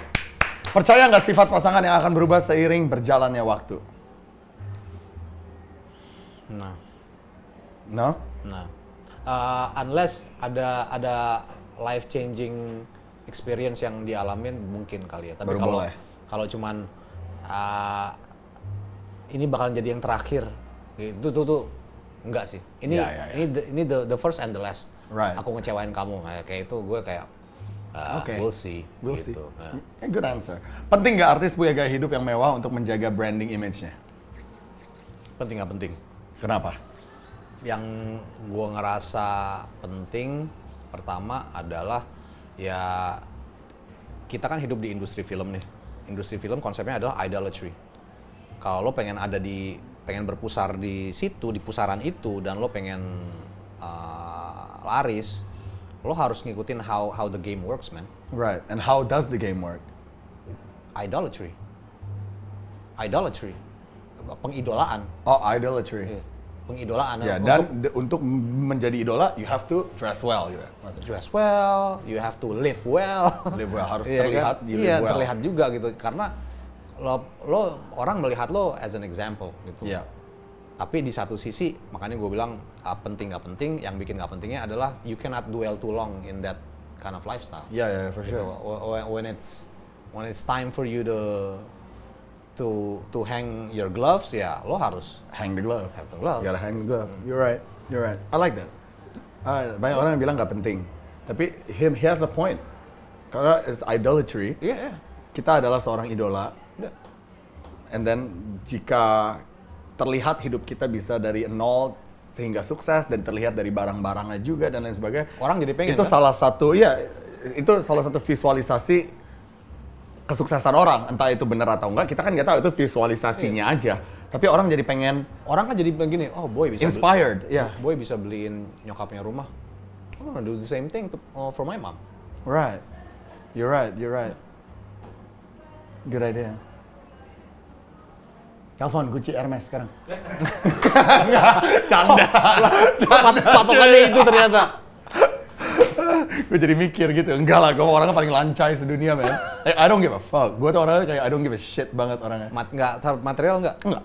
Percaya nggak sifat pasangan yang akan berubah seiring berjalannya waktu? Nah. No? Nah. Uh, unless ada ada life changing experience yang dialamin mungkin kali ya. Tapi kalau kalau cuman uh, ini bakal jadi yang terakhir itu tuh tuh enggak sih ini yeah, yeah, yeah. ini the, ini the the first and the last right. aku ngecewain kamu nah, kayak itu gue kayak Uh, ah, okay. We'll see. We'll gitu. see. Yeah. Eh, good answer. Penting nggak artis punya gaya hidup yang mewah untuk menjaga branding image-nya? Penting nggak penting? Kenapa? Yang gue ngerasa penting pertama adalah ya kita kan hidup di industri film nih industri film konsepnya adalah idolatry. Kalau lo pengen ada di pengen berpusar di situ di pusaran itu dan lo pengen uh, laris, lo harus ngikutin how how the game works, man. Right. And how does the game work? Idolatry. Idolatry. Pengidolaan. Oh, idolatry. Yeah pengidolaan. Ya, dan untuk menjadi idola, you have to dress well. Gitu. Dress well, you have to live well. Live well, harus *laughs* yeah, terlihat. Kan? yeah, iya, well. terlihat juga gitu. Karena lo, lo orang melihat lo as an example gitu. Yeah. Tapi di satu sisi, makanya gue bilang ah, penting nggak penting, yang bikin gak pentingnya adalah you cannot dwell too long in that kind of lifestyle. Yeah, yeah, iya, for gitu. sure. Gitu. When it's when it's time for you to to to hang your gloves ya lo harus hang the glove have the glove you gotta hang the glove mm-hmm. you're right you're right I like that uh, banyak orang yang bilang nggak penting tapi him he has a point karena it's idolatry yeah, yeah. kita adalah seorang idola yeah. and then jika terlihat hidup kita bisa dari nol sehingga sukses dan terlihat dari barang-barangnya juga dan lain sebagainya orang jadi pengen itu kan? salah satu ya itu salah satu visualisasi kesuksesan orang entah itu benar atau enggak kita kan nggak tahu itu visualisasinya iya. aja tapi orang jadi pengen orang kan jadi begini oh boy bisa inspired ya yeah. boy bisa beliin nyokapnya rumah I'm oh, gonna do the same thing to, uh, for my mom right you're right you're right good idea Telepon Gucci Hermes sekarang. *laughs* canda. *laughs* Patokannya itu ternyata gue jadi mikir gitu enggak lah gue orangnya paling lancai sedunia men eh, I don't give a fuck gue tuh orangnya kayak I don't give a shit banget orangnya Mat nggak material nggak nggak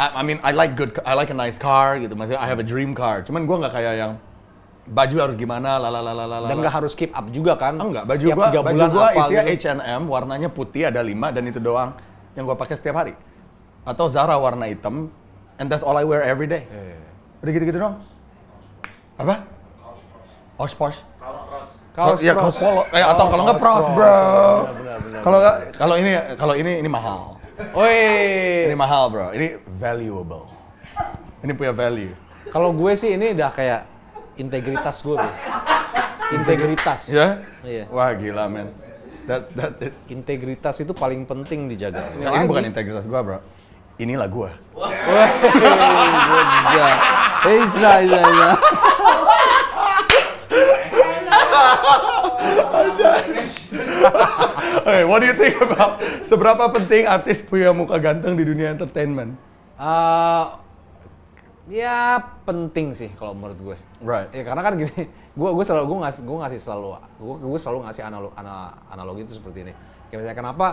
I, I mean I like good I like a nice car gitu maksudnya I have a dream car cuman gue nggak kayak yang baju harus gimana lalalala dan nggak harus keep up juga kan enggak baju gue baju gue isinya H&M warnanya putih ada lima dan itu doang yang gue pakai setiap hari atau Zara warna hitam and that's all I wear every day yeah, iya, iya. udah gitu-gitu dong apa Oshposh Kaos, ya, kaos polo. Eh, atau kalau nggak pros, bro. Kalau nggak, kalau ini, kalau ini, ini mahal. Woi. Ini mahal, bro. Ini valuable. Ini punya value. Kalau gue sih ini udah kayak integritas gue, bro. Integritas. Ya? Yeah? Iya. Wah, gila, men. That, that, it. Integritas itu paling penting dijaga. Ini, ini bukan integritas gue, bro. Inilah gue. Wah, Bisa, bisa, bisa. *laughs* okay, what do you think about seberapa penting artis punya muka ganteng di dunia entertainment? Uh, ya penting sih kalau menurut gue. Right. Ya karena kan gini, gue *laughs* gue selalu gue ngasih gue ngasih selalu gue gue selalu ngasih analog, analog, analogi itu seperti ini. Kayak misalnya kenapa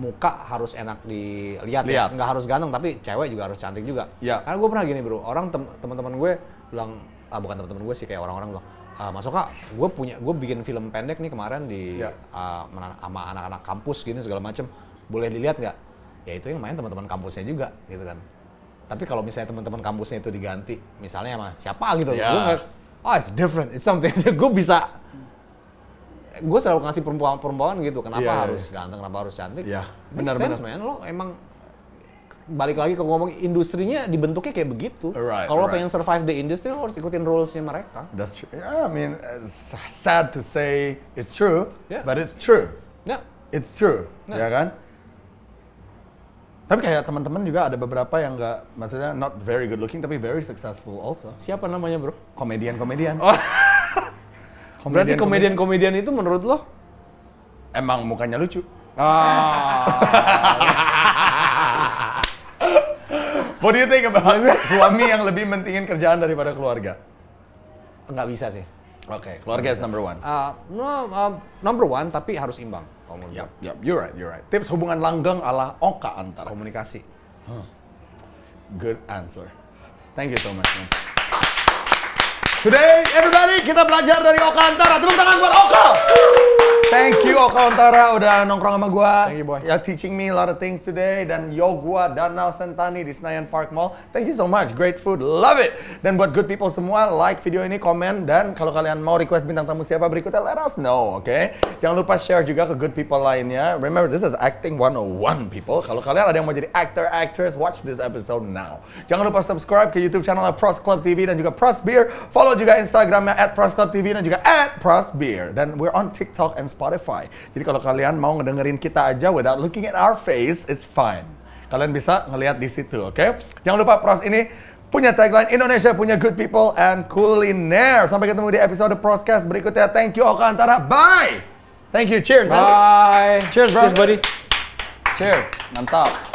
muka harus enak dilihat ya, nggak harus ganteng tapi cewek juga harus cantik juga. Ya. Karena gue pernah gini bro, orang teman-teman gue bilang ah bukan teman-teman gue sih kayak orang-orang bilang uh, Mas Oka, gue punya gue bikin film pendek nih kemarin di yeah. Ya. uh, sama anak-anak kampus gini segala macem, boleh dilihat nggak? Ya itu yang main teman-teman kampusnya juga gitu kan. Tapi kalau misalnya teman-teman kampusnya itu diganti, misalnya sama siapa gitu, yeah. gue oh it's different, it's something *laughs* gue bisa gue selalu ngasih perempuan-perempuan gitu kenapa yeah, ya, ya. harus yeah. ganteng kenapa harus cantik yeah. benar benar lo emang balik lagi ke ngomong industrinya dibentuknya kayak begitu. Right, Kalau right. pengen survive the industry harus ikutin rulesnya mereka. That's true. Yeah, I mean, uh, sad to say it's true, yeah. but it's true. Yeah. It's true, yeah. ya kan? Tapi kayak teman-teman juga ada beberapa yang nggak, maksudnya not very good looking tapi very successful also. Siapa namanya bro? Komedian-komedian. Oh. komedian, *laughs* Berarti komedian-komedian itu menurut lo? Emang mukanya lucu. Ah. *laughs* What do you think about suami yang lebih mentingin kerjaan daripada keluarga? Nggak bisa sih. Oke, okay, keluarga is number one. Uh, no, uh, number one tapi harus imbang. Yep, yep, you're right, you're right. Tips hubungan langgeng ala Oka antar komunikasi. Huh. Good answer. Thank you so much. Man. Today, everybody, kita belajar dari Oka antar Tepuk tangan buat Oka. Woo! Thank you Oka Ontara udah nongkrong sama gua. Thank you boy. You're ya, teaching me a lot of things today dan yo gua Danau Sentani di Senayan Park Mall. Thank you so much. Great food. Love it. Dan buat good people semua like video ini, komen dan kalau kalian mau request bintang tamu siapa berikutnya let us know, oke? Okay? Jangan lupa share juga ke good people lainnya. Remember this is acting 101 people. Kalau kalian ada yang mau jadi actor actress, watch this episode now. Jangan lupa subscribe ke YouTube channel Pros Club TV dan juga Pros Beer. Follow juga Instagramnya at Pros Club TV dan juga at Pros Beer. Dan we're on TikTok and Spotify. Jadi kalau kalian mau ngedengerin kita aja without looking at our face, it's fine. Kalian bisa ngelihat di situ, oke? Okay? Jangan lupa Pros ini punya tagline Indonesia punya good people and culinary. Sampai ketemu di episode podcast berikutnya. Thank you Oka Antara. Bye. Thank you. Cheers. Man. Bye. Cheers, Bros buddy. Cheers. Mantap.